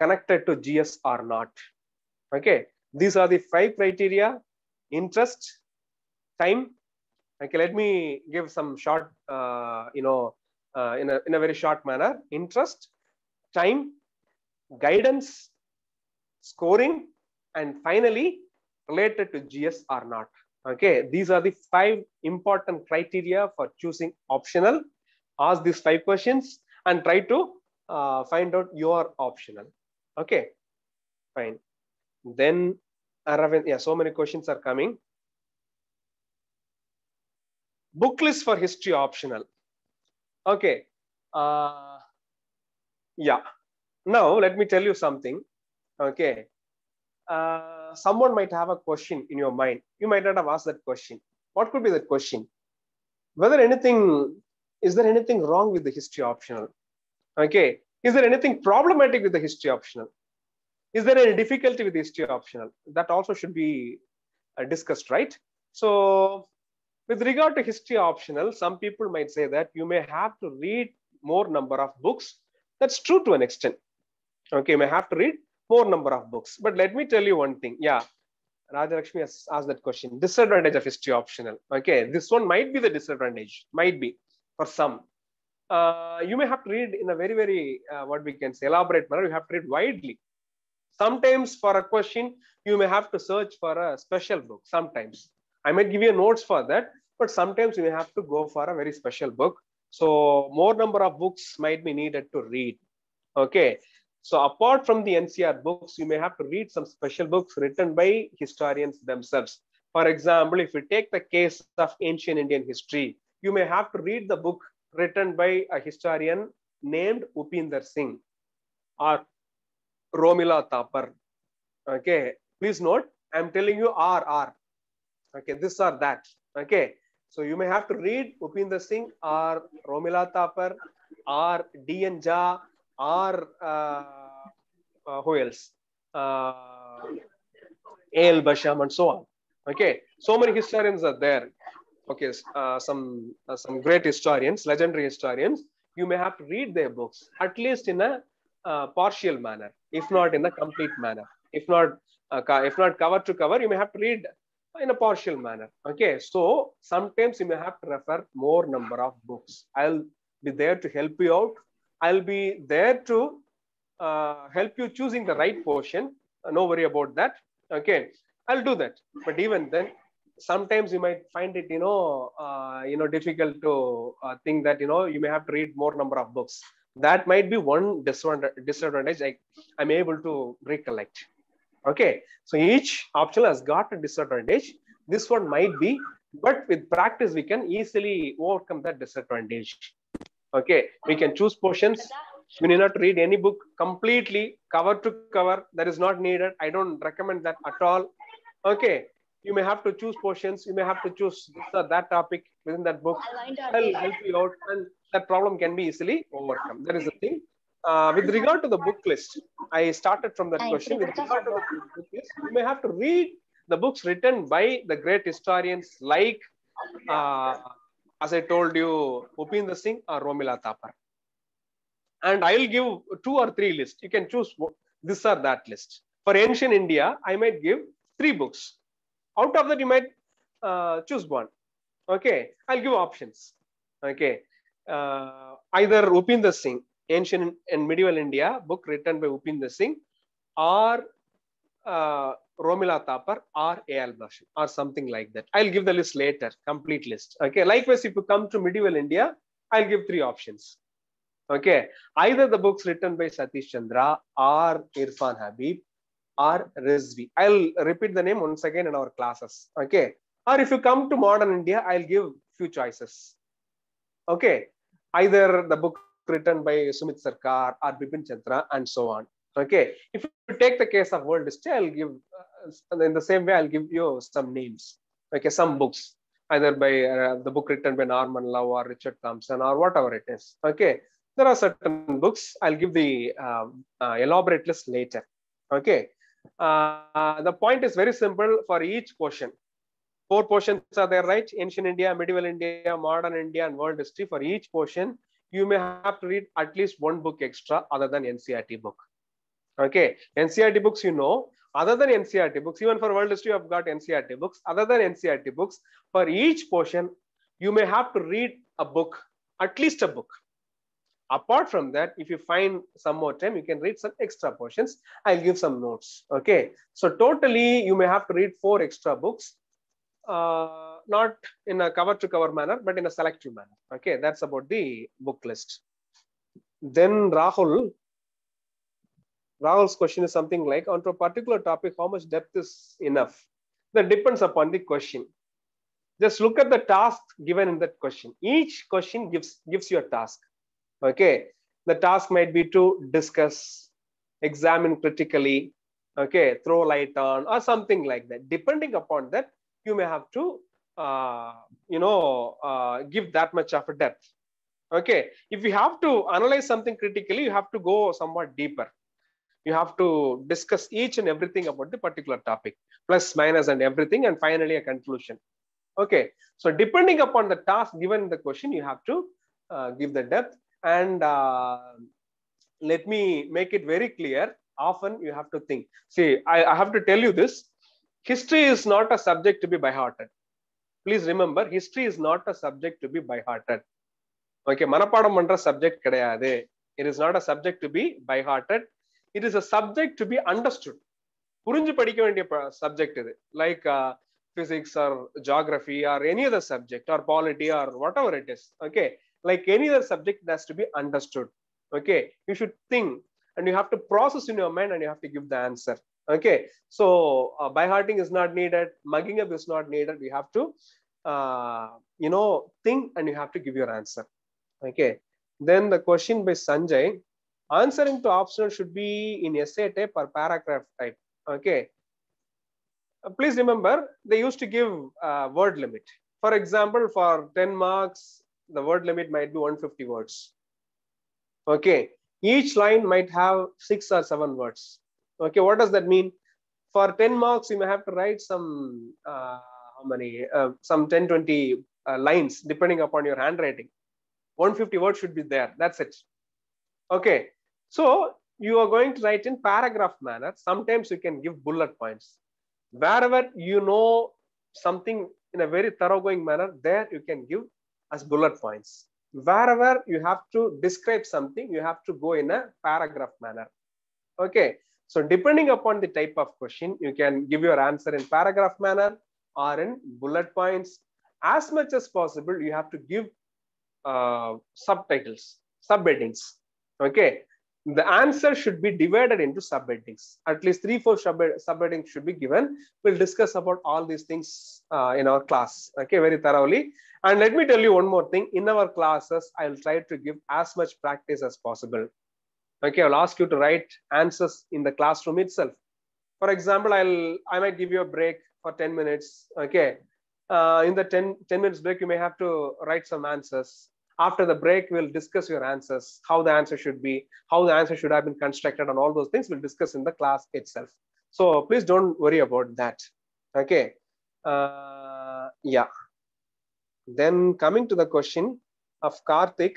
connected to GS or not. Okay, these are the five criteria, interest, time. Okay, let me give some short, uh, you know, uh, in, a, in a very short manner, interest, time, guidance, scoring, and finally related to GS or not. Okay, these are the five important criteria for choosing optional. Ask these five questions and try to uh, find out your optional. Okay, fine. Then Aravind, yeah, so many questions are coming. Book list for history optional. Okay. Uh, yeah. Now, let me tell you something. Okay. Uh, someone might have a question in your mind. You might not have asked that question. What could be that question? Whether anything, is there anything wrong with the history optional? Okay. Is there anything problematic with the history optional? Is there any difficulty with history optional? That also should be uh, discussed, right? So with regard to history optional, some people might say that you may have to read more number of books. That's true to an extent. Okay, you may have to read more number of books. But let me tell you one thing. Yeah, Rajalakshmi has asked that question. Disadvantage of history optional. Okay, this one might be the disadvantage. Might be for some. Uh, you may have to read in a very, very, uh, what we can say, elaborate manner. You have to read widely. Sometimes for a question, you may have to search for a special book. Sometimes I might give you notes for that, but sometimes you may have to go for a very special book. So more number of books might be needed to read. Okay. So apart from the NCR books, you may have to read some special books written by historians themselves. For example, if you take the case of ancient Indian history, you may have to read the book written by a historian named Upinder Singh or Romila Thapar. Okay, please note, I'm telling you R, R. Okay, this or that. Okay, so you may have to read Upinder Singh, R, Romila Thapar, R, D and Ja, R, uh, uh, who else? Uh, A.L. Basham and so on. Okay, so many historians are there. Okay, uh, some uh, some great historians, legendary historians. You may have to read their books at least in a uh, partial manner if not in the complete manner. If not, uh, if not cover to cover, you may have to read in a partial manner. Okay, so sometimes you may have to refer more number of books. I'll be there to help you out. I'll be there to uh, help you choosing the right portion. Uh, no worry about that. Okay, I'll do that. But even then, sometimes you might find it, you know, uh, you know, difficult to uh, think that you know you may have to read more number of books that might be one disadvantage I, am able to recollect. Okay, so each option has got a disadvantage. This one might be, but with practice, we can easily overcome that disadvantage. Okay, we can choose portions. We need not read any book completely, cover to cover. That is not needed. I don't recommend that at all. Okay, you may have to choose portions. You may have to choose this or that topic within that book. I'll help you out and that problem can be easily overcome. That is the thing. Uh, with regard to the book list, I started from that ah, question. With regard to the book list, you may have to read the books written by the great historians like, uh, as I told you, Upinder Singh or Romila Thapar. And I will give two or three lists. You can choose this or that list. For ancient India, I might give three books. Out of that, you might uh, choose one. Okay, I'll give options. Okay, uh, either Upinder Singh, Ancient and Medieval India book written by Upinder Singh, or uh, Romila Thapar or A.L. Bashir or something like that. I'll give the list later, complete list. Okay. Likewise, if you come to medieval India, I'll give three options. Okay. Either the books written by Satish Chandra or Irfan Habib or Rizvi. I'll repeat the name once again in our classes. Okay. Or if you come to modern India, I'll give few choices. Okay, either the book written by Sumit Sarkar or Bipin Chandra and so on. Okay, if you take the case of World History, I'll give, uh, in the same way, I'll give you some names, okay, some books, either by uh, the book written by Norman Love or Richard Thompson or whatever it is. Okay, there are certain books, I'll give the um, uh, elaborate list later. Okay, uh, the point is very simple for each question. Four portions are there, right? Ancient India, Medieval India, Modern India, and World History. For each portion, you may have to read at least one book extra other than NCRT book. Okay, NCRT books you know, other than NCRT books, even for World History, I've got NCRT books. Other than NCRT books, for each portion, you may have to read a book, at least a book. Apart from that, if you find some more time, you can read some extra portions. I'll give some notes. Okay. So totally, you may have to read four extra books uh, not in a cover to cover manner, but in a selective manner. Okay, that's about the book list. Then Rahul, Rahul's question is something like, onto a particular topic, how much depth is enough? That depends upon the question. Just look at the task given in that question. Each question gives, gives you a task. Okay, the task might be to discuss, examine critically, okay, throw light on, or something like that. Depending upon that, you may have to, uh, you know, uh, give that much of a depth. Okay, if you have to analyze something critically, you have to go somewhat deeper. You have to discuss each and everything about the particular topic, plus, minus, and everything, and finally a conclusion. Okay, so depending upon the task given the question, you have to uh, give the depth. And uh, let me make it very clear often you have to think. See, I, I have to tell you this history is not a subject to be by-hearted. Please remember, history is not a subject to be by-hearted. Okay, manapadam mandra subject kadayade. It is not a subject to be by-hearted. It is a subject to be understood. Purunji padikavandiya subject like uh, physics or geography or any other subject or polity or whatever it is. Okay, like any other subject has to be understood. Okay, you should think and you have to process in your mind and you have to give the answer. Okay, so uh, by hearting is not needed, mugging up is not needed. You have to, uh, you know, think and you have to give your answer. Okay, then the question by Sanjay answering to optional should be in essay type or paragraph type. Okay, uh, please remember they used to give uh, word limit. For example, for 10 marks, the word limit might be 150 words. Okay, each line might have six or seven words. Okay, what does that mean? For 10 marks, you may have to write some, uh, how many, uh, some 10, 20 uh, lines, depending upon your handwriting. 150 words should be there. That's it. Okay. So you are going to write in paragraph manner. Sometimes you can give bullet points. Wherever you know something in a very thoroughgoing manner, there you can give as bullet points. Wherever you have to describe something, you have to go in a paragraph manner. Okay. So depending upon the type of question, you can give your answer in paragraph manner or in bullet points. As much as possible, you have to give uh, subtitles, subheadings. Okay. The answer should be divided into subheadings. At least three, four subheadings should be given. We'll discuss about all these things uh, in our class. Okay, very thoroughly. And let me tell you one more thing. In our classes, I'll try to give as much practice as possible. Okay, I'll ask you to write answers in the classroom itself. For example, I'll I might give you a break for 10 minutes. Okay, uh, in the 10, 10 minutes break, you may have to write some answers. After the break, we'll discuss your answers, how the answer should be, how the answer should have been constructed, and all those things we'll discuss in the class itself. So please don't worry about that. Okay. Uh, yeah. Then coming to the question of Karthik.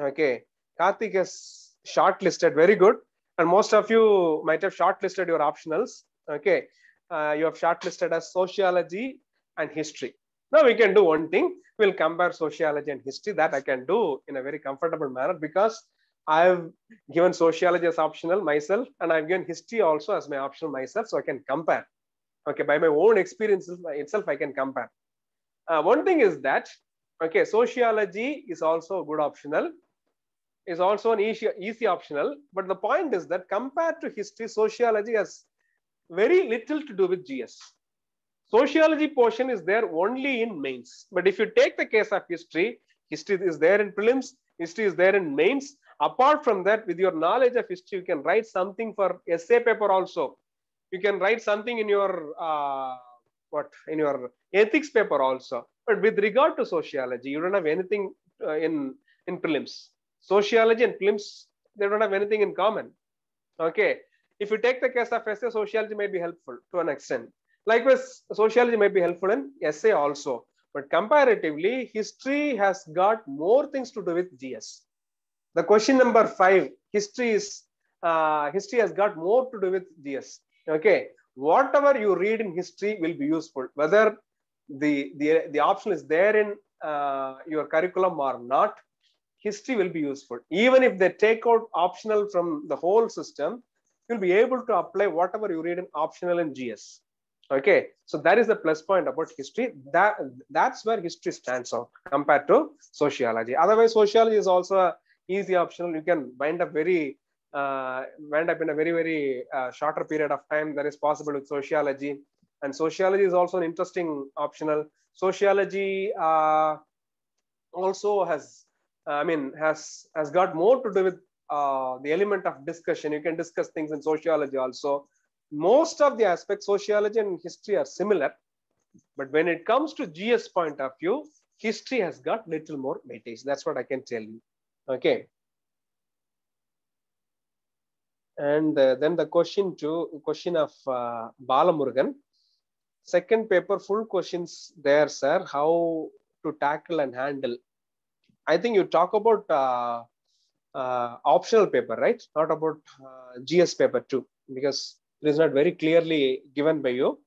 Okay. Karthik has shortlisted. Very good. And most of you might have shortlisted your optionals. Okay. Uh, you have shortlisted as sociology and history. Now we can do one thing. We'll compare sociology and history. That I can do in a very comfortable manner because I've given sociology as optional myself and I've given history also as my optional myself. So I can compare. Okay. By my own experiences itself, I can compare. Uh, one thing is that, okay, sociology is also good optional is also an easy, easy optional. But the point is that compared to history, sociology has very little to do with GS. Sociology portion is there only in mains. But if you take the case of history, history is there in prelims, history is there in mains. Apart from that, with your knowledge of history, you can write something for essay paper also. You can write something in your uh, what in your ethics paper also. But with regard to sociology, you don't have anything uh, in in prelims sociology and plims, they don't have anything in common. Okay. If you take the case of essay, sociology may be helpful to an extent. Likewise, sociology may be helpful in essay also. But comparatively, history has got more things to do with GS. The question number five, history is uh, history has got more to do with GS. Okay, whatever you read in history will be useful, whether the the, the option is there in uh, your curriculum or not history will be useful. Even if they take out optional from the whole system, you'll be able to apply whatever you read in optional in GS. Okay, so that is the plus point about history. That That's where history stands out compared to sociology. Otherwise, sociology is also a easy optional. You can wind up very uh, wind up in a very, very uh, shorter period of time than is possible with sociology. And sociology is also an interesting optional. Sociology uh, also has uh, I mean, has has got more to do with uh, the element of discussion. You can discuss things in sociology also. Most of the aspects, sociology and history are similar. But when it comes to GS point of view, history has got little more weightage. That's what I can tell you. Okay. And uh, then the question to question of uh, Balamurgan. Second paper, full questions there, sir. How to tackle and handle I think you talk about uh, uh, optional paper, right? Not about uh, GS paper too, because it is not very clearly given by you.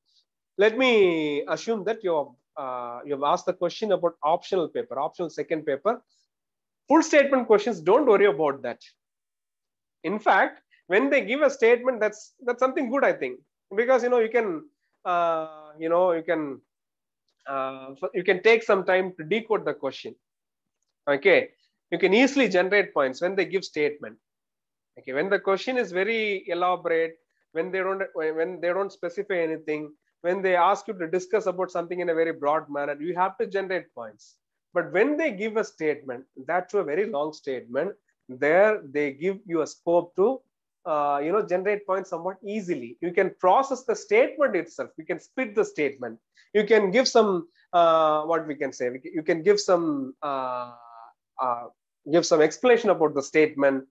Let me assume that you have, uh, you have asked the question about optional paper, optional second paper. Full statement questions, don't worry about that. In fact, when they give a statement, that's that's something good, I think, because you know you can uh, you know you can uh, you can take some time to decode the question Okay, you can easily generate points when they give statement. Okay, when the question is very elaborate, when they don't when they don't specify anything, when they ask you to discuss about something in a very broad manner, you have to generate points. But when they give a statement, that's a very long statement. There they give you a scope to uh, you know generate points somewhat easily you can process the statement itself you can split the statement you can give some uh, what we can say you can give some uh, uh, give some explanation about the statement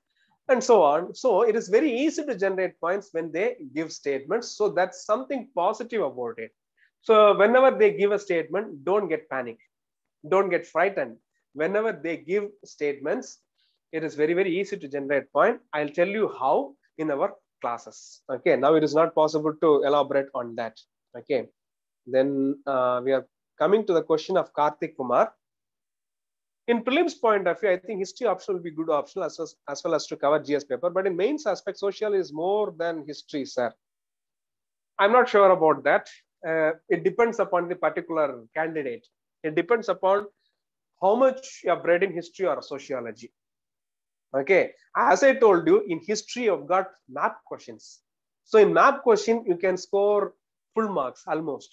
and so on. So it is very easy to generate points when they give statements. So that's something positive about it. So whenever they give a statement, don't get panic. Don't get frightened. Whenever they give statements, it is very, very easy to generate point. I'll tell you how in our classes. Okay, now it is not possible to elaborate on that. Okay, then uh, we are coming to the question of Karthik Kumar. In prelims point of view, I think history option will be good option as well as, as, well as to cover GS paper. But in main aspect, social is more than history, sir. I'm not sure about that. Uh, it depends upon the particular candidate. It depends upon how much you are bred in history or sociology. Okay, as I told you, in history, you've got map questions. So in map question, you can score full marks almost.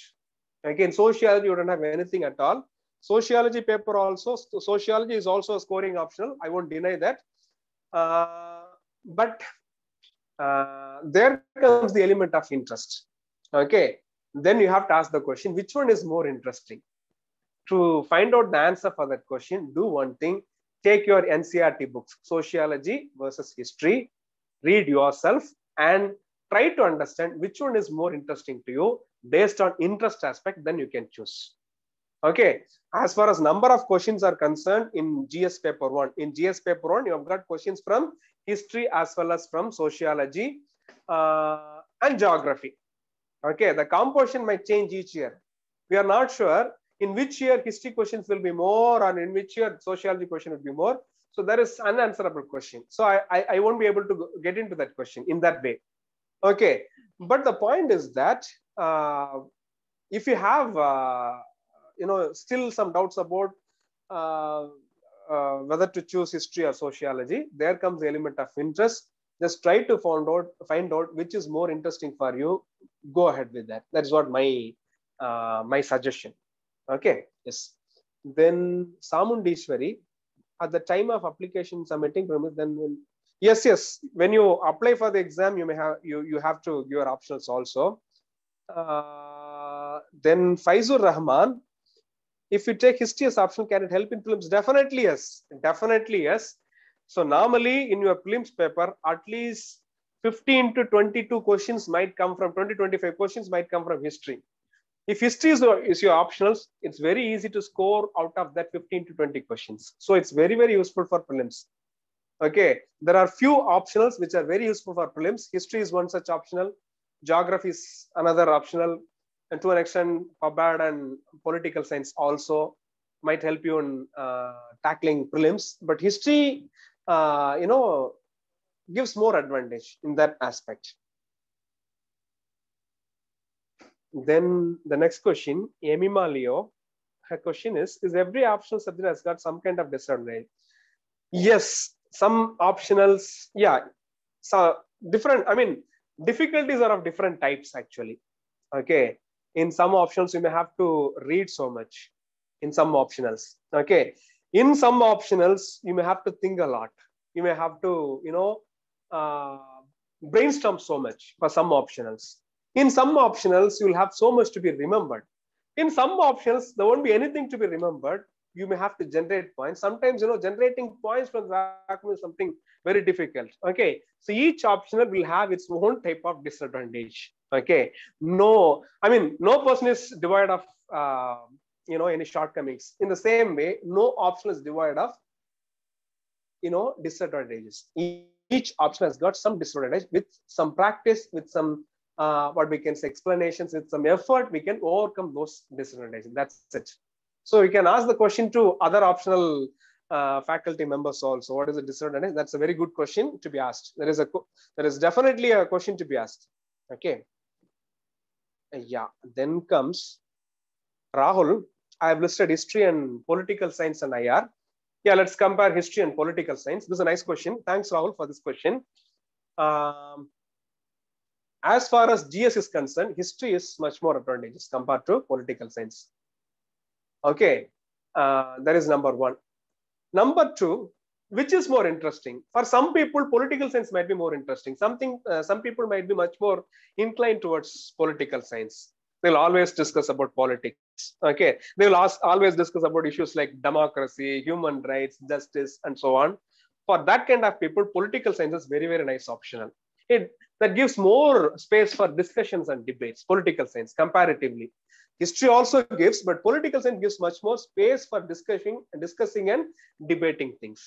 Again, okay, sociology, you don't have anything at all. Sociology paper also, sociology is also a scoring optional. I won't deny that. Uh, but uh, there comes the element of interest. Okay. Then you have to ask the question, which one is more interesting? To find out the answer for that question, do one thing. Take your NCRT books, sociology versus history, read yourself and try to understand which one is more interesting to you based on interest aspect, then you can choose. Okay. As far as number of questions are concerned in GS paper one, in GS paper one, you have got questions from history as well as from sociology uh, and geography. Okay. The composition might change each year. We are not sure in which year history questions will be more and in which year sociology question will be more. So there is unanswerable question. So I, I, I won't be able to get into that question in that way. Okay. But the point is that uh, if you have uh, you know, still some doubts about uh, uh, whether to choose history or sociology, there comes the element of interest. Just try to find out, find out which is more interesting for you. Go ahead with that. That's what my uh, my suggestion. Okay. Yes. Then Samundeshwari, at the time of application submitting premise, then we'll, yes, yes. When you apply for the exam, you may have you you have to give your options also. Uh, then Faizur Rahman, if you take history as option, can it help in prelims? Definitely yes. Definitely yes. So normally in your prelims paper, at least 15 to 22 questions might come from 20, 25 questions might come from history. If history is, is your optionals, it's very easy to score out of that 15 to 20 questions. So it's very, very useful for prelims. Okay, there are few optionals which are very useful for prelims. History is one such optional. Geography is another optional and to an extent, PubAd and political science also might help you in uh, tackling prelims. But history, uh, you know, gives more advantage in that aspect. Then the next question, Amy Malio, her question is, is every optional subject has got some kind of disadvantage? Yes, some optionals, yeah. So different, I mean, difficulties are of different types actually. Okay, in some options, you may have to read so much in some optionals okay in some optionals you may have to think a lot you may have to you know uh, brainstorm so much for some optionals in some optionals you'll have so much to be remembered in some options, there won't be anything to be remembered you may have to generate points sometimes you know generating points from vacuum is something very difficult okay so each optional will have its own type of disadvantage okay no i mean no person is devoid of uh, you know any shortcomings in the same way no option is devoid of you know disadvantages each option has got some disadvantage with some practice with some uh, what we can say explanations with some effort we can overcome those disadvantages that's it so you can ask the question to other optional uh, faculty members also what is the disadvantage that's a very good question to be asked there is a there is definitely a question to be asked okay yeah then comes rahul i have listed history and political science and ir yeah let's compare history and political science this is a nice question thanks rahul for this question um, as far as gs is concerned history is much more advantageous compared to political science okay uh, that is number one number two which is more interesting for some people political science might be more interesting something uh, some people might be much more inclined towards political science they'll always discuss about politics okay they'll ask, always discuss about issues like democracy human rights justice and so on for that kind of people political science is very very nice optional it that gives more space for discussions and debates political science comparatively history also gives but political science gives much more space for discussing discussing and debating things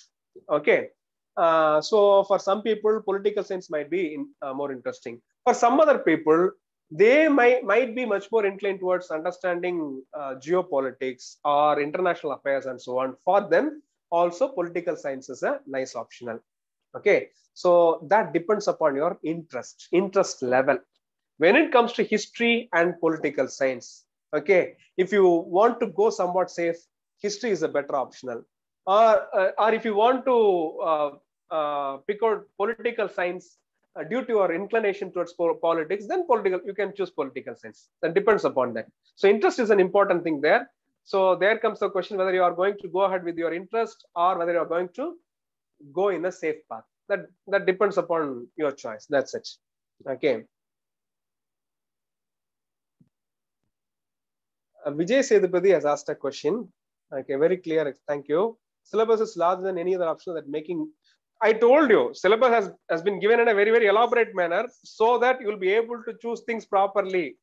Okay. Uh, so for some people, political science might be in, uh, more interesting. For some other people, they might, might be much more inclined towards understanding uh, geopolitics or international affairs and so on. For them, also political science is a nice optional. Okay, so that depends upon your interest, interest level. When it comes to history and political science, okay, if you want to go somewhat safe, history is a better optional or, uh, or if you want to uh, uh pick out political science uh, due to your inclination towards politics, then political you can choose political science. That depends upon that. So interest is an important thing there. So there comes the question whether you are going to go ahead with your interest or whether you are going to go in a safe path. That that depends upon your choice. That's it. Okay. Uh, Vijay Sethupathi has asked a question. Okay, very clear. Thank you syllabus is larger than any other option that making I told you, syllabus has, has been given in a very, very elaborate manner so that you'll be able to choose things properly,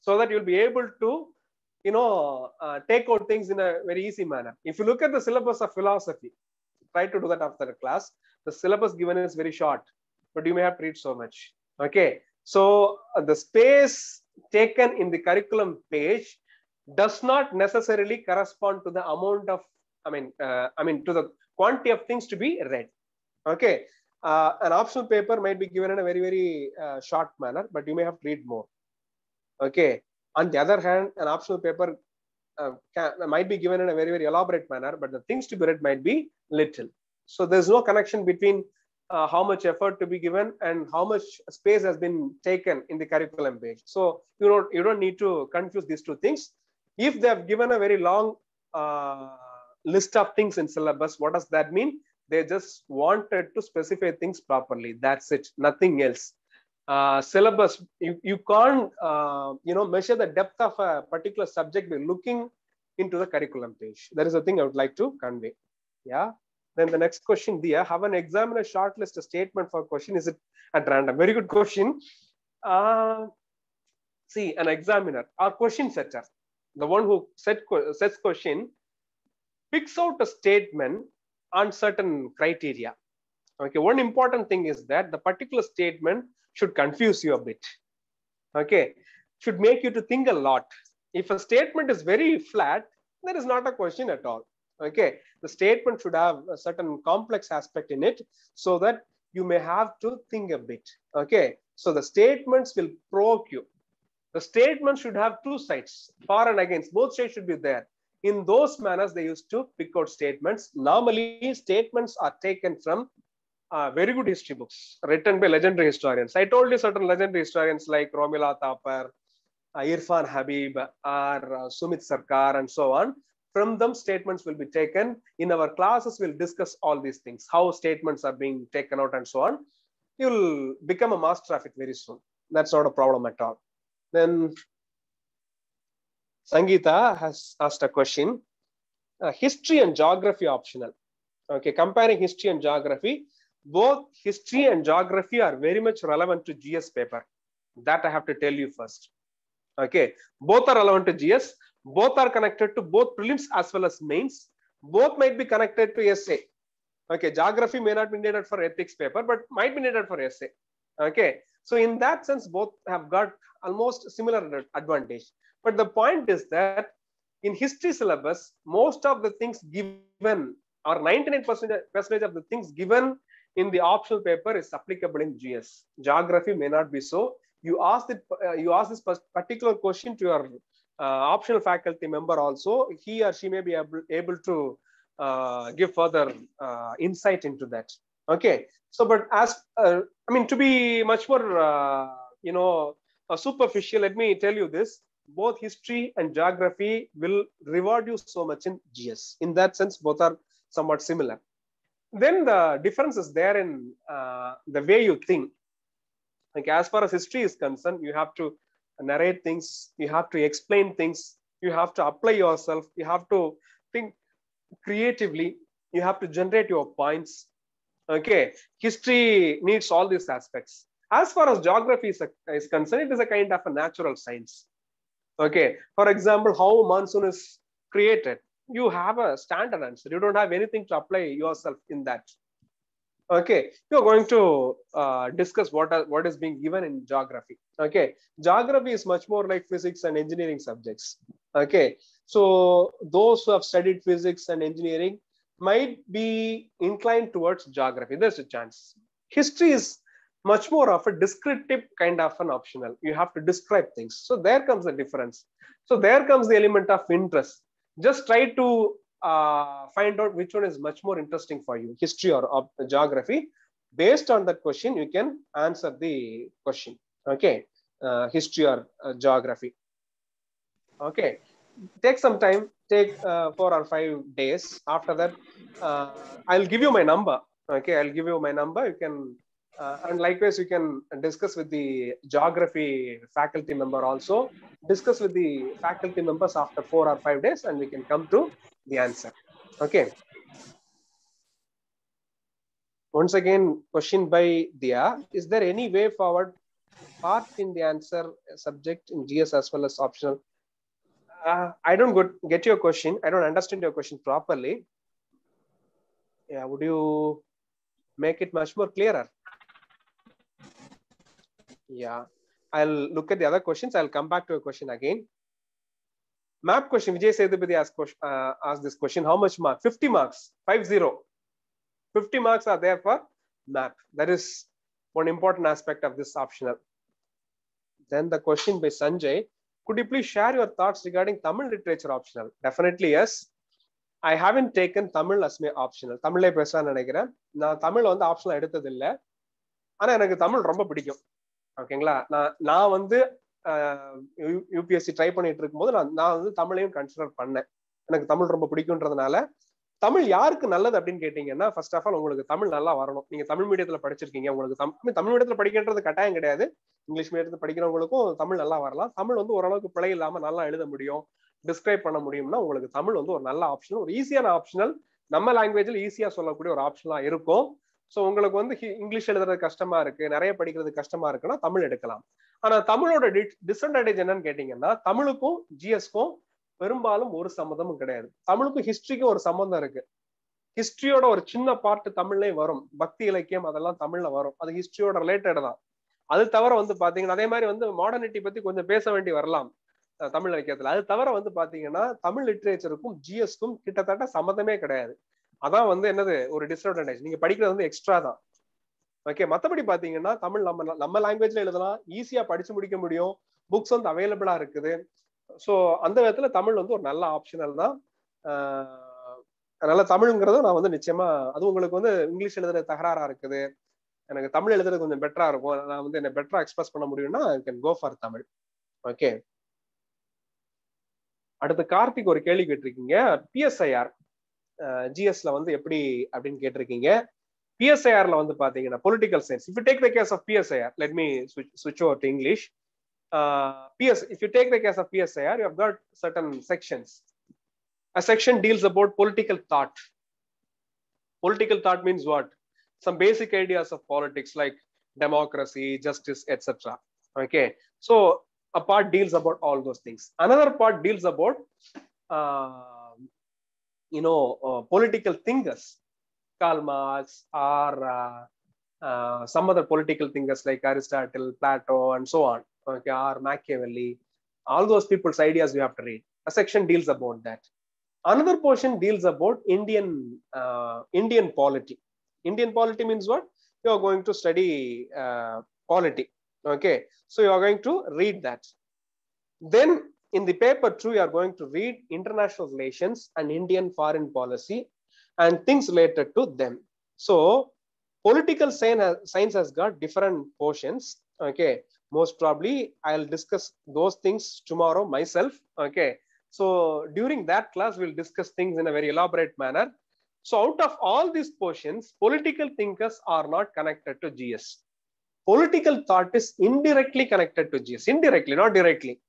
so that you'll be able to, you know, uh, take out things in a very easy manner. If you look at the syllabus of philosophy, try to do that after the class. The syllabus given is very short, but you may have to read so much. Okay, so uh, the space taken in the curriculum page does not necessarily correspond to the amount of I mean, uh, I mean, to the quantity of things to be read. Okay. Uh, an optional paper might be given in a very, very uh, short manner, but you may have to read more. Okay. On the other hand, an optional paper uh, can, might be given in a very, very elaborate manner, but the things to be read might be little. So there's no connection between uh, how much effort to be given and how much space has been taken in the curriculum page. So you don't, you don't need to confuse these two things. If they have given a very long uh, list of things in syllabus. What does that mean? They just wanted to specify things properly. That's it, nothing else. Uh, syllabus, you, you can't, uh, you know, measure the depth of a particular subject by looking into the curriculum page. That is the thing I would like to convey. Yeah. Then the next question, dear have an examiner shortlist a statement for a question. Is it at random? Very good question. Uh, see, an examiner or question setter, the one who set, sets question picks out a statement on certain criteria. Okay, one important thing is that the particular statement should confuse you a bit. Okay, should make you to think a lot. If a statement is very flat, there is not a question at all. Okay, the statement should have a certain complex aspect in it so that you may have to think a bit. Okay, so the statements will provoke you. The statement should have two sides, for and against. Both sides should be there. In those manners, they used to pick out statements. Normally, statements are taken from uh, very good history books written by legendary historians. I told you certain legendary historians like Romila Thapar, uh, Irfan Habib, or uh, Sumit Sarkar, and so on. From them, statements will be taken. In our classes, we'll discuss all these things, how statements are being taken out and so on. You'll become a master of it very soon. That's not a problem at all. Then Sangeeta has asked a question. Uh, history and geography optional. Okay, comparing history and geography. Both history and geography are very much relevant to GS paper. That I have to tell you first. Okay, both are relevant to GS. Both are connected to both prelims as well as mains. Both might be connected to essay. Okay, geography may not be needed for ethics paper, but might be needed for essay. Okay, so in that sense, both have got almost similar advantage. But the point is that in history syllabus, most of the things given or 99% percentage of the things given in the optional paper is applicable in GS. Geography may not be so. You ask, it, uh, you ask this particular question to your uh, optional faculty member also, he or she may be able, able to uh, give further uh, insight into that. Okay. So, but as, uh, I mean, to be much more, uh, you know, superficial, let me tell you this both history and geography will reward you so much in GS. In that sense, both are somewhat similar. Then the difference is there in uh, the way you think. Like as far as history is concerned, you have to narrate things, you have to explain things, you have to apply yourself, you have to think creatively, you have to generate your points. Okay, history needs all these aspects. As far as geography is, a, is concerned, it is a kind of a natural science Okay. For example, how monsoon is created. You have a standard answer. You don't have anything to apply yourself in that. Okay. You're going to uh, discuss what, are, what is being given in geography. Okay. Geography is much more like physics and engineering subjects. Okay. So those who have studied physics and engineering might be inclined towards geography. There's a chance. History is much more of a descriptive kind of an optional. You have to describe things. So there comes the difference. So there comes the element of interest. Just try to uh, find out which one is much more interesting for you, history or, geography. Based on that question, you can answer the question. Okay, uh, history or uh, geography. Okay, take some time, take uh, four or five days. After that, uh, I'll give you my number. Okay, I'll give you my number. You can uh, and likewise, you can discuss with the geography faculty member also. Discuss with the faculty members after four or five days and we can come to the answer. Okay. Once again, question by Dia. Is there any way forward part in the answer subject in GS as well as optional? Uh, I don't get your question. I don't understand your question properly. Yeah, would you make it much more clearer? Yeah. I'll look at the other questions. I'll come back to a question again. Map question. Vijay Sethupathi asked, uh, asked this question. How much mark? 50 marks. 50. 50 marks are there for map. That is one important aspect of this optional. Then the question by Sanjay. Could you please share your thoughts regarding Tamil literature optional? Definitely yes. I haven't taken Tamil as my optional தமிழே பேசலாம்னு நினைக்கிறேன் நான் தமிழ் வந்து optional எடுத்ததில்லை ஆனால் எனக்கு தமிழ் ரொம்ப பிடிக்கும் ஓகேங்களா நான் நான் வந்து யூபிஎஸ்சி ட்ரை பண்ணிட்டு இருக்கும்போது நான் நான் வந்து தமிழையும் கன்சிடர் பண்ணேன் எனக்கு தமிழ் ரொம்ப பிடிக்கும்ன்றதுனால தமிழ் யாருக்கு நல்லது அப்படின்னு கேட்டீங்கன்னா ஃபர்ஸ்ட் ஆஃப் ஆல் உங்களுக்கு தமிழ் நல்லா வரணும் நீங்க தமிழ் மீடியத்துல படிச்சிருக்கீங்க உங்களுக்கு தமிழ் தமிழ் மீடியத்துல படிக்கின்றது கட்டாயம் கிடையாது இங்கிலீஷ் மீடியத்துல படிக்கிறவங்களுக்கும் தமிழ் நல்லா வரலாம் தமிழ் வந்து ஓரளவுக்கு பிழை இல்லாம நல்லா எழுத முடியும் டிஸ்கிரைப் பண்ண முடியும்னா உங்களுக்கு தமிழ் வந்து ஒரு நல்ல ஆப்ஷன் ஒரு ஈஸியான ஆப்ஷனல் நம்ம லாங்குவேஜ்ல ஈஸியா சொல்லக்கூடிய ஒரு ஆப்ஷனா இருக்கும் ஸோ உங்களுக்கு வந்து இங்கிலீஷ் எழுதுறது கஷ்டமா இருக்கு நிறைய படிக்கிறது கஷ்டமா இருக்குன்னா தமிழ் எடுக்கலாம் ஆனா தமிழோட டிஸ்அட்வான்டேஜ் என்னன்னு கேட்டீங்கன்னா தமிழுக்கும் ஜிஎஸ்க்கும் பெரும்பாலும் ஒரு சம்மந்தமும் கிடையாது தமிழுக்கும் ஹிஸ்டரிக்கும் ஒரு சம்மந்தம் இருக்கு ஹிஸ்டரியோட ஒரு சின்ன பார்ட் தமிழ்லயே வரும் பக்தி இலக்கியம் அதெல்லாம் தமிழ்ல வரும் அது ஹிஸ்டரியோட ரிலேட்டட் தான் அது தவிர வந்து பாத்தீங்கன்னா அதே மாதிரி வந்து மாடர்னிட்டி பத்தி கொஞ்சம் பேச வேண்டி வரலாம் தமிழ் இலக்கியத்துல அது தவிர வந்து பாத்தீங்கன்னா தமிழ் லிட்ரேச்சருக்கும் ஜிஎஸ்க்கும் கிட்டத்தட்ட சம்மந்தமே கிடையாது அதான் வந்து என்னது ஒரு டிஸ்அட்வான்டேஜ் நீங்க படிக்கிறது வந்து எக்ஸ்ட்ரா தான் ஓகே மத்தபடி பாத்தீங்கன்னா தமிழ் நம்ம நம்ம லாங்குவேஜ்ல எழுதலாம் ஈஸியா படிச்சு முடிக்க முடியும் புக்ஸ் வந்து அவைலபிளா இருக்குது ஸோ அந்த விதத்துல தமிழ் வந்து ஒரு நல்ல ஆப்ஷனல் தான் அதனால தமிழ்ங்கிறத நான் வந்து நிச்சயமா அது உங்களுக்கு வந்து இங்கிலீஷ் எழுதுற தகராறா இருக்குது எனக்கு தமிழ் எழுதுறது கொஞ்சம் பெட்டரா இருக்கும் நான் வந்து என்ன பெட்டரா எக்ஸ்பிரஸ் பண்ண முடியும்னா I can go for Tamil okay அடுத்து கார்த்திக் ஒரு கேள்வி கேட்டிருக்கீங்க பிஎஸ்ஐஆர் ஜிஎஸ்ல வந்து எப்படி அப்படின்னு கேட்டிருக்கீங்க பிஎஸ்ஐஆர்ல வந்து பாத்தீங்கன்னா political science if you take the case of PSIR let me switch over to English PS if you take the case of PSIR you got certain sections a section deals about political thought. Political thought means what? Some basic ideas of politics like democracy, justice, etc. Okay, so a part deals about all those things. Another part deals about uh, you know, uh, political thinkers, Karl Marx or uh, some other political thinkers like Aristotle, Plato, and so on, okay, or Machiavelli, all those people's ideas you have to read. A section deals about that. Another portion deals about Indian uh, Indian polity. Indian polity means what? You are going to study polity okay so you are going to read that then in the paper two, you are going to read international relations and Indian foreign policy and things related to them. So political science has got different portions. Okay. Most probably I'll discuss those things tomorrow myself. Okay. So during that class, we'll discuss things in a very elaborate manner. So out of all these portions, political thinkers are not connected to GS. Political thought is indirectly connected to GS, indirectly, not directly.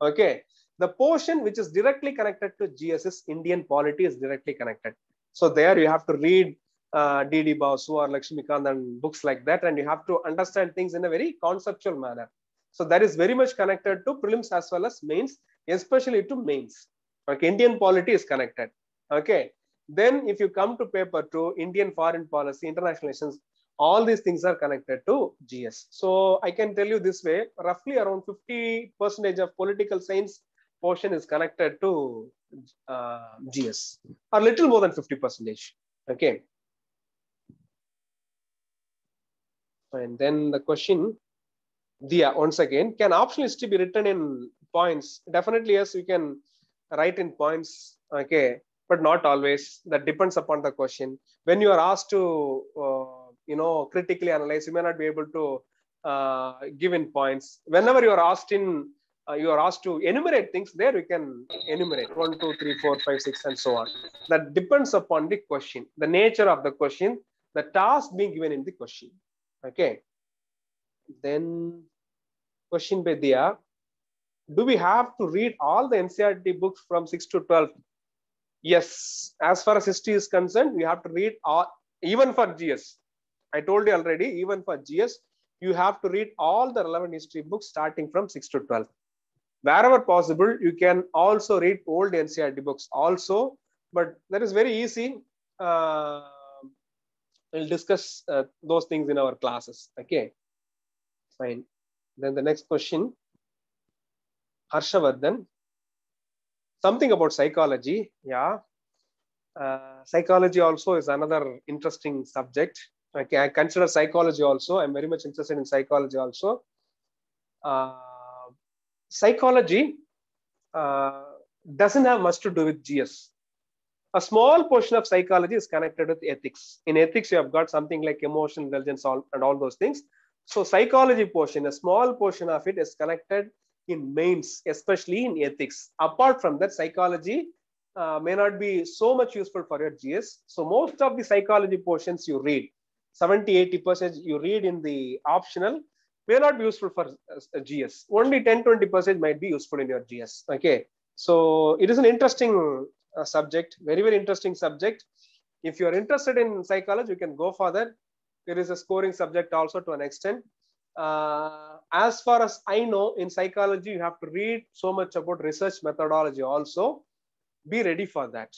Okay. The portion which is directly connected to GSS, Indian polity is directly connected. So there you have to read uh, D.D. Basu or Lakshmikant and books like that. And you have to understand things in a very conceptual manner. So that is very much connected to prelims as well as mains, especially to mains. Okay, Indian polity is connected. Okay, then if you come to paper two, Indian foreign policy, international relations, all these things are connected to GS. So I can tell you this way, roughly around 50 percentage of political science portion is connected to uh, GS or little more than 50 percentage. Okay. And then the question, Dia, once again, can optionalist be written in points? Definitely, yes, you can write in points. Okay. But not always. That depends upon the question. When you are asked to uh, you know critically analyze you may not be able to uh, give in points whenever you are asked in uh, you are asked to enumerate things there you can enumerate one two three four five six and so on that depends upon the question the nature of the question the task being given in the question okay then question by Diya. Do we have to read all the NCRT books from 6 to 12? Yes. As far as history is concerned, we have to read all, even for GS. I told you already, even for GS, you have to read all the relevant history books starting from 6 to 12. Wherever possible, you can also read old NCRT books also, but that is very easy. Uh, we'll discuss uh, those things in our classes. Okay, fine. Then the next question, Harshavardhan. Something about psychology, yeah. Uh, psychology also is another interesting subject okay i consider psychology also i'm very much interested in psychology also uh, psychology uh, doesn't have much to do with gs a small portion of psychology is connected with ethics in ethics you have got something like emotional intelligence all, and all those things so psychology portion a small portion of it is connected in mains especially in ethics apart from that psychology uh, may not be so much useful for your gs so most of the psychology portions you read 70 80 percent you read in the optional may not be useful for uh, gs only 10 20 percent might be useful in your gs okay so it is an interesting uh, subject very very interesting subject if you are interested in psychology you can go further there is a scoring subject also to an extent uh, as far as i know in psychology you have to read so much about research methodology also be ready for that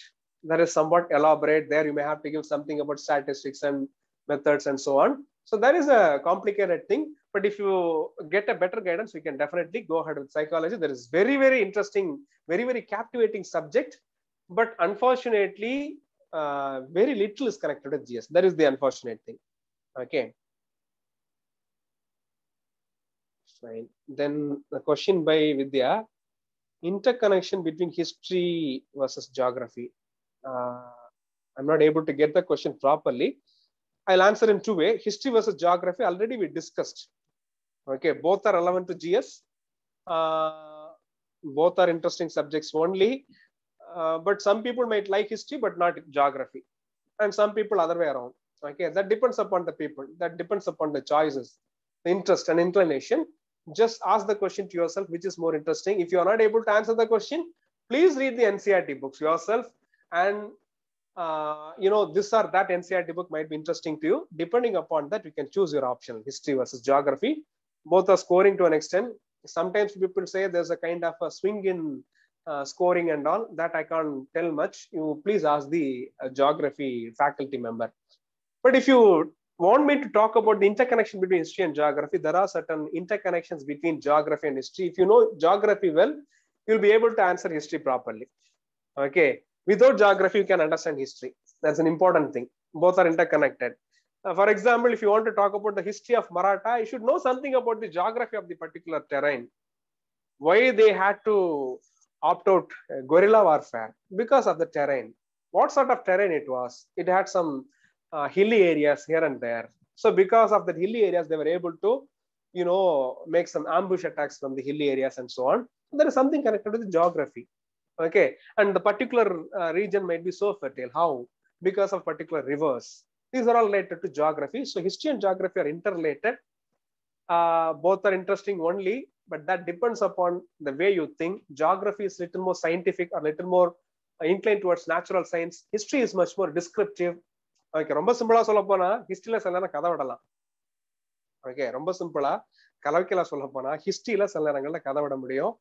that is somewhat elaborate there you may have to give something about statistics and methods and so on. So that is a complicated thing. But if you get a better guidance, we can definitely go ahead with psychology. There is very, very interesting, very, very captivating subject. But unfortunately, uh, very little is connected with GS. That is the unfortunate thing. Okay. Fine. Then the question by Vidya, interconnection between history versus geography. Uh, I'm not able to get the question properly. I'll answer in two way. History versus geography, already we discussed. Okay, both are relevant to GS. Uh, both are interesting subjects only. Uh, but some people might like history, but not geography. And some people other way around. Okay, that depends upon the people. That depends upon the choices, the interest and inclination. Just ask the question to yourself, which is more interesting. If you are not able to answer the question, please read the NCRT books yourself and uh, you know, this or that NCRT book might be interesting to you. Depending upon that, you can choose your option, history versus geography. Both are scoring to an extent. Sometimes people say there's a kind of a swing in uh, scoring and all. That I can't tell much. You please ask the uh, geography faculty member. But if you want me to talk about the interconnection between history and geography, there are certain interconnections between geography and history. If you know geography well, you'll be able to answer history properly. Okay Without geography, you can understand history. That's an important thing. Both are interconnected. Uh, for example, if you want to talk about the history of Maratha, you should know something about the geography of the particular terrain. Why they had to opt out uh, guerrilla warfare? Because of the terrain. What sort of terrain it was? It had some uh, hilly areas here and there. So because of the hilly areas, they were able to, you know, make some ambush attacks from the hilly areas and so on. There is something connected with the geography okay and the particular uh, region might be so fertile how because of particular rivers these are all related to geography so history and geography are interrelated uh, both are interesting only but that depends upon the way you think geography is little more scientific or little more uh, inclined towards natural science history is much more descriptive okay ரொம்ப சிம்பிளா சொல்ல போனா ஹிஸ்டரியில சில நேரம் கதை விடலாம் okay ரொம்ப சிம்பிளா கலவைக்கெல்லாம் சொல்ல போனா ஹிஸ்டரியில சில நேரங்கள்ல கதை விட முடியும்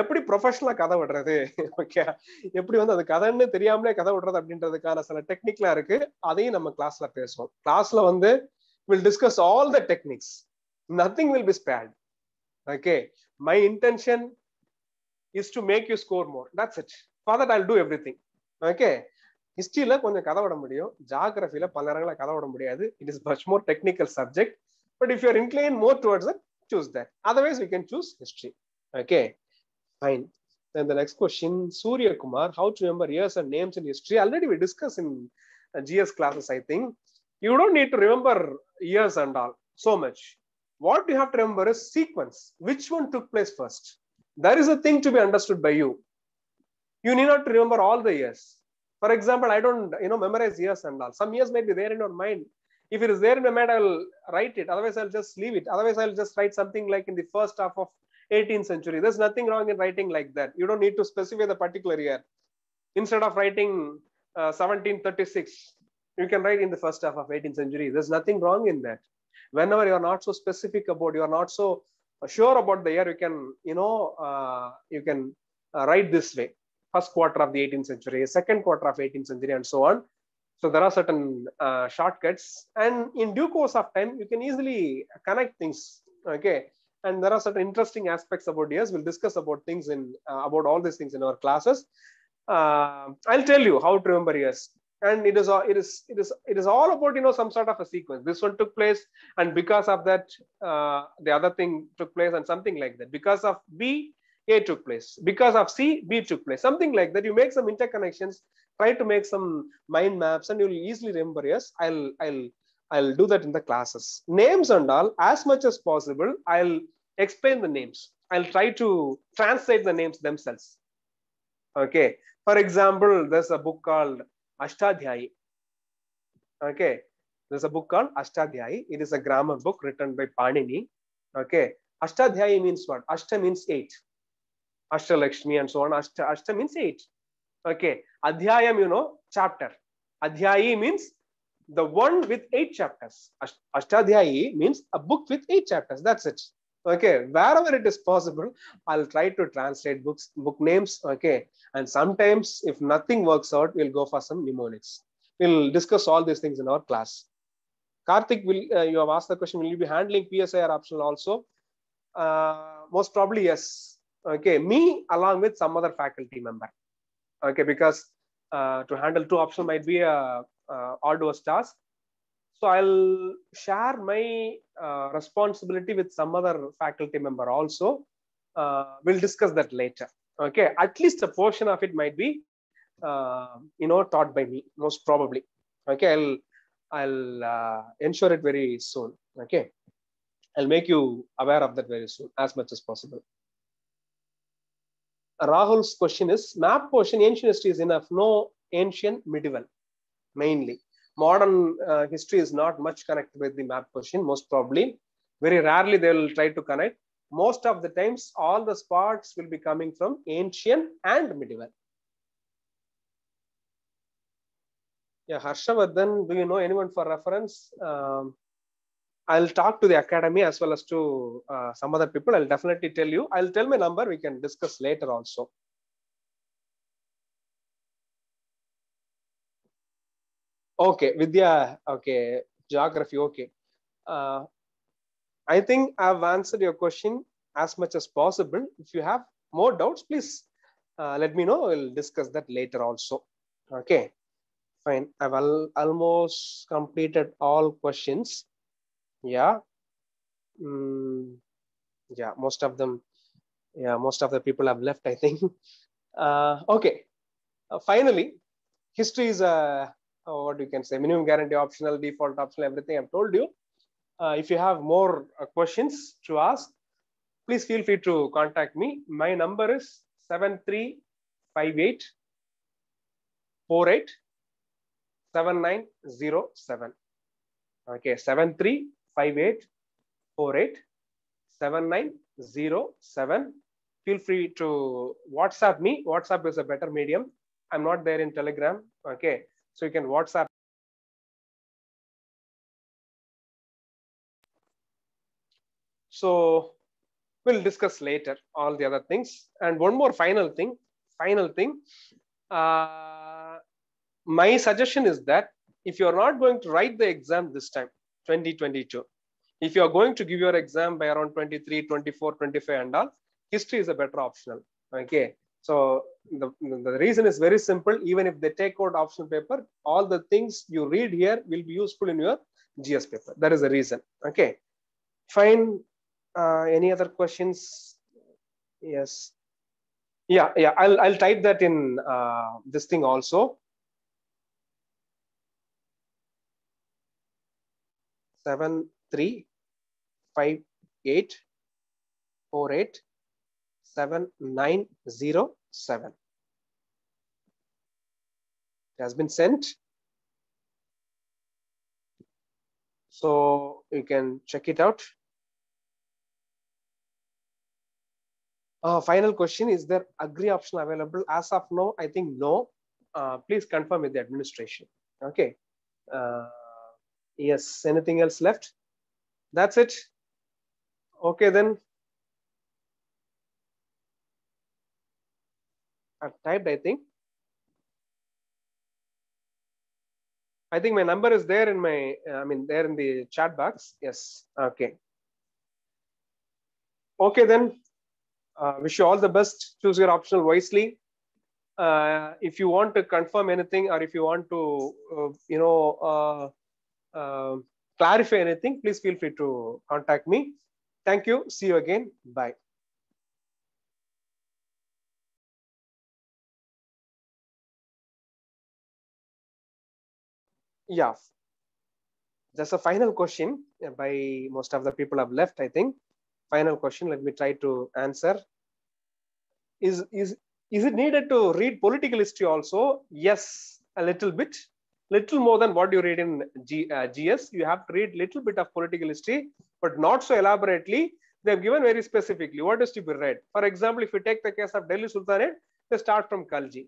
எப்படி ப்ரொஃபஷனலா கதை விடுறது ஓகே எப்படி வந்து அது கதைன்னு தெரியாமலே கதை விடுறது அப்படின்றதுக்கான சில டெக்னிக்லாம் இருக்கு அதையும் நம்ம கிளாஸ்ல பேசுவோம் கிளாஸ்ல வந்து will discuss all the techniques nothing will be spared okay my intention is to make you score more that's it for that I do every thing ஹிஸ்டரியில கொஞ்சம் கதை விட முடியும் ஜாகிரபியில பல நேரங்களில் கதை விட முடியாது it is much more technical subject but if your incline more towards choose that otherwise you can choose history okay Fine. Then the next question, Surya Kumar, how to remember years and names in history? Already we discussed in uh, GS classes, I think. You don't need to remember years and all so much. What you have to remember is sequence. Which one took place first? That is a thing to be understood by you. You need not remember all the years. For example, I don't, you know, memorize years and all. Some years may be there in your mind. If it is there in my mind, I will write it. Otherwise, I'll just leave it. Otherwise, I'll just write something like in the first half of 18th century. There's nothing wrong in writing like that. You don't need to specify the particular year. Instead of writing uh, 1736, you can write in the first half of 18th century. There's nothing wrong in that. Whenever you are not so specific about, you are not so sure about the year, you can, you know, uh, you can uh, write this way. First quarter of the 18th century, second quarter of 18th century, and so on. So there are certain uh, shortcuts, and in due course of time, you can easily connect things. Okay, and there are certain interesting aspects about years. We'll discuss about things in uh, about all these things in our classes. Uh, I'll tell you how to remember years. And it is it is it is it is all about you know some sort of a sequence. This one took place, and because of that, uh, the other thing took place, and something like that. Because of B, A took place. Because of C, B took place. Something like that. You make some interconnections. Try to make some mind maps, and you'll easily remember. Yes, I'll I'll I'll do that in the classes. Names and all, as much as possible, I'll explain the names. I'll try to translate the names themselves. Okay. For example, there's a book called Ashtadhyayi. Okay. There's a book called Ashtadhyayi. It is a grammar book written by Panini. Okay. Ashtadhyayi means what? Ashta means eight. Ashta Lakshmi and so on. Ashta, Ashta means eight. Okay. Adhyayam, you know, chapter. Adhyayi means the one with eight chapters. Ashtadhyayi means a book with eight chapters. That's it. Okay, wherever it is possible, I'll try to translate books, book names. Okay, and sometimes if nothing works out, we'll go for some mnemonics. We'll discuss all these things in our class. Karthik, will uh, you have asked the question? Will you be handling PSI or optional also? Uh, most probably yes. Okay, me along with some other faculty member. Okay, because uh, to handle two options might be a uh, all those tasks. So I'll share my uh, responsibility with some other faculty member also. Uh, we'll discuss that later. Okay, at least a portion of it might be, you know, taught by me, most probably. Okay, I'll I'll uh, ensure it very soon. Okay. I'll make you aware of that very soon as much as possible. Rahul's question is map portion ancient history is enough. No ancient medieval mainly. Modern uh, history is not much connected with the map question, most probably. Very rarely they will try to connect. Most of the times, all the spots will be coming from ancient and medieval. Yeah, Harshavardhan, do you know anyone for reference? Um, I'll talk to the academy as well as to uh, some other people. I'll definitely tell you. I'll tell my number. We can discuss later also. okay vidya okay geography okay uh, i think i've answered your question as much as possible if you have more doubts please uh, let me know we'll discuss that later also okay fine i've al almost completed all questions yeah mm, yeah most of them yeah most of the people have left i think uh, okay uh, finally history is a or what you can say, minimum guarantee, optional, default, optional, everything I've told you. Uh, if you have more uh, questions to ask, please feel free to contact me. My number is 7358 48 7907. Okay, 7358 48 7907. Feel free to WhatsApp me. WhatsApp is a better medium. I'm not there in Telegram. Okay. So you can WhatsApp. So we'll discuss later all the other things. And one more final thing, final thing. Uh, my suggestion is that if you're not going to write the exam this time, 2022, if you're going to give your exam by around 23, 24, 25 and all, history is a better optional. Okay. So the, the reason is very simple. Even if they take out optional paper, all the things you read here will be useful in your GS paper. That is the reason. Okay. Fine. Uh, any other questions? Yes. Yeah, yeah. I'll, I'll type that in uh, this thing also. Seven, three, five, eight, four, eight, seven, nine, zero. 7. It has been sent. So you can check it out. Uh, final question, is there agree option available? As of now, I think no. Uh, please confirm with the administration. Okay. Uh, yes, anything else left? That's it. Okay, then i typed, I think. I think my number is there in my, uh, I mean, there in the chat box. Yes, okay. Okay, then, uh, wish you all the best. Choose your optional wisely. Uh, if you want to confirm anything or if you want to, uh, you know, uh, uh, clarify anything, please feel free to contact me. Thank you. See you again. Bye. yeah that's a final question uh, by most of the people have left i think final question let me try to answer is is is it needed to read political history also yes a little bit little more than what you read in G, uh, gs you have to read little bit of political history but not so elaborately they have given very specifically what is to be read for example if you take the case of delhi sultanate they start from kalji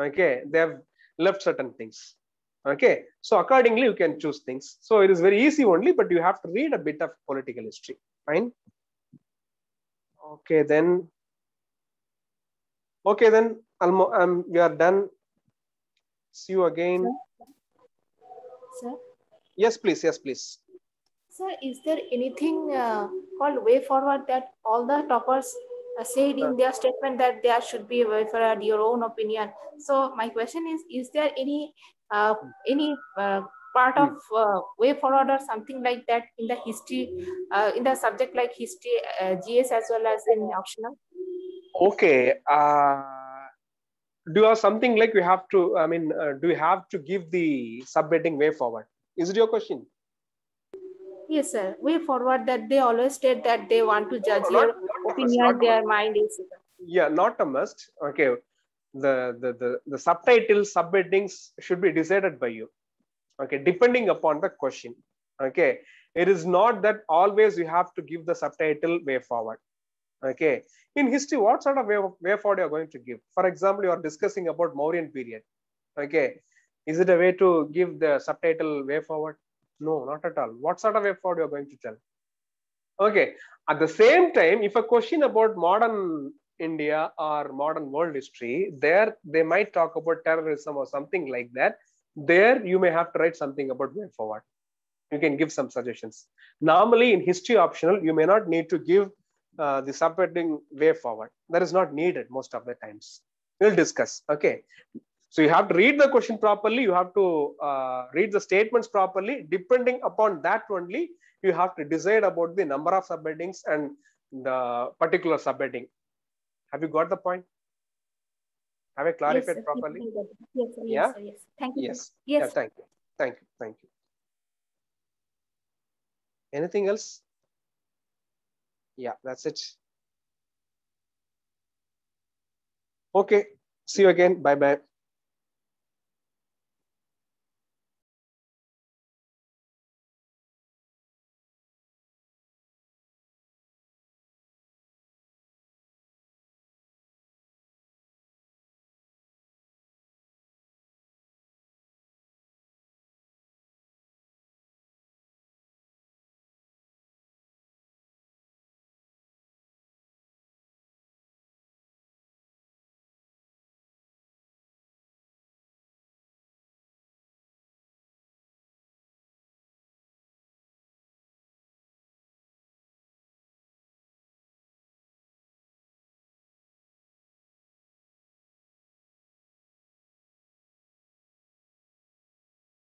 okay they have left certain things Okay, so accordingly, you can choose things. So it is very easy only, but you have to read a bit of political history. Fine. Okay, then. Okay, then Almo, um, we are done. See you again. Sir? Yes, please. Yes, please. Sir, is there anything uh, called way forward that all the toppers said in their statement that there should be a forward. your own opinion. So my question is, is there any uh, any uh, part of hmm. uh, way forward or something like that in the history, uh, in the subject like history, uh, GS as well as in optional? Okay. Uh, do you have something like we have to, I mean, do you have to give the subheading way forward? Is it your question? Yes, sir. Way forward that they always state that they want to judge. not, your their mind is yeah not a must okay the the the, the subtitles subheadings should be decided by you okay depending upon the question okay it is not that always you have to give the subtitle way forward okay in history what sort of way, way forward you are going to give for example you are discussing about mauryan period okay is it a way to give the subtitle way forward no not at all what sort of way forward you are going to tell okay at the same time, if a question about modern India or modern world history, there they might talk about terrorism or something like that. There you may have to write something about way forward. You can give some suggestions. Normally in history optional, you may not need to give uh, the subheading way forward. That is not needed most of the times. We'll discuss. Okay. So you have to read the question properly. You have to uh, read the statements properly. Depending upon that only, you have to decide about the number of subheadings and the particular subheading. Have you got the point? Have I clarified yes, properly? Yes, yes, yeah? yes. Thank you. Yes. Yes. Yeah, thank you. Thank you. Thank you. Anything else? Yeah, that's it. Okay. See you again. Bye bye.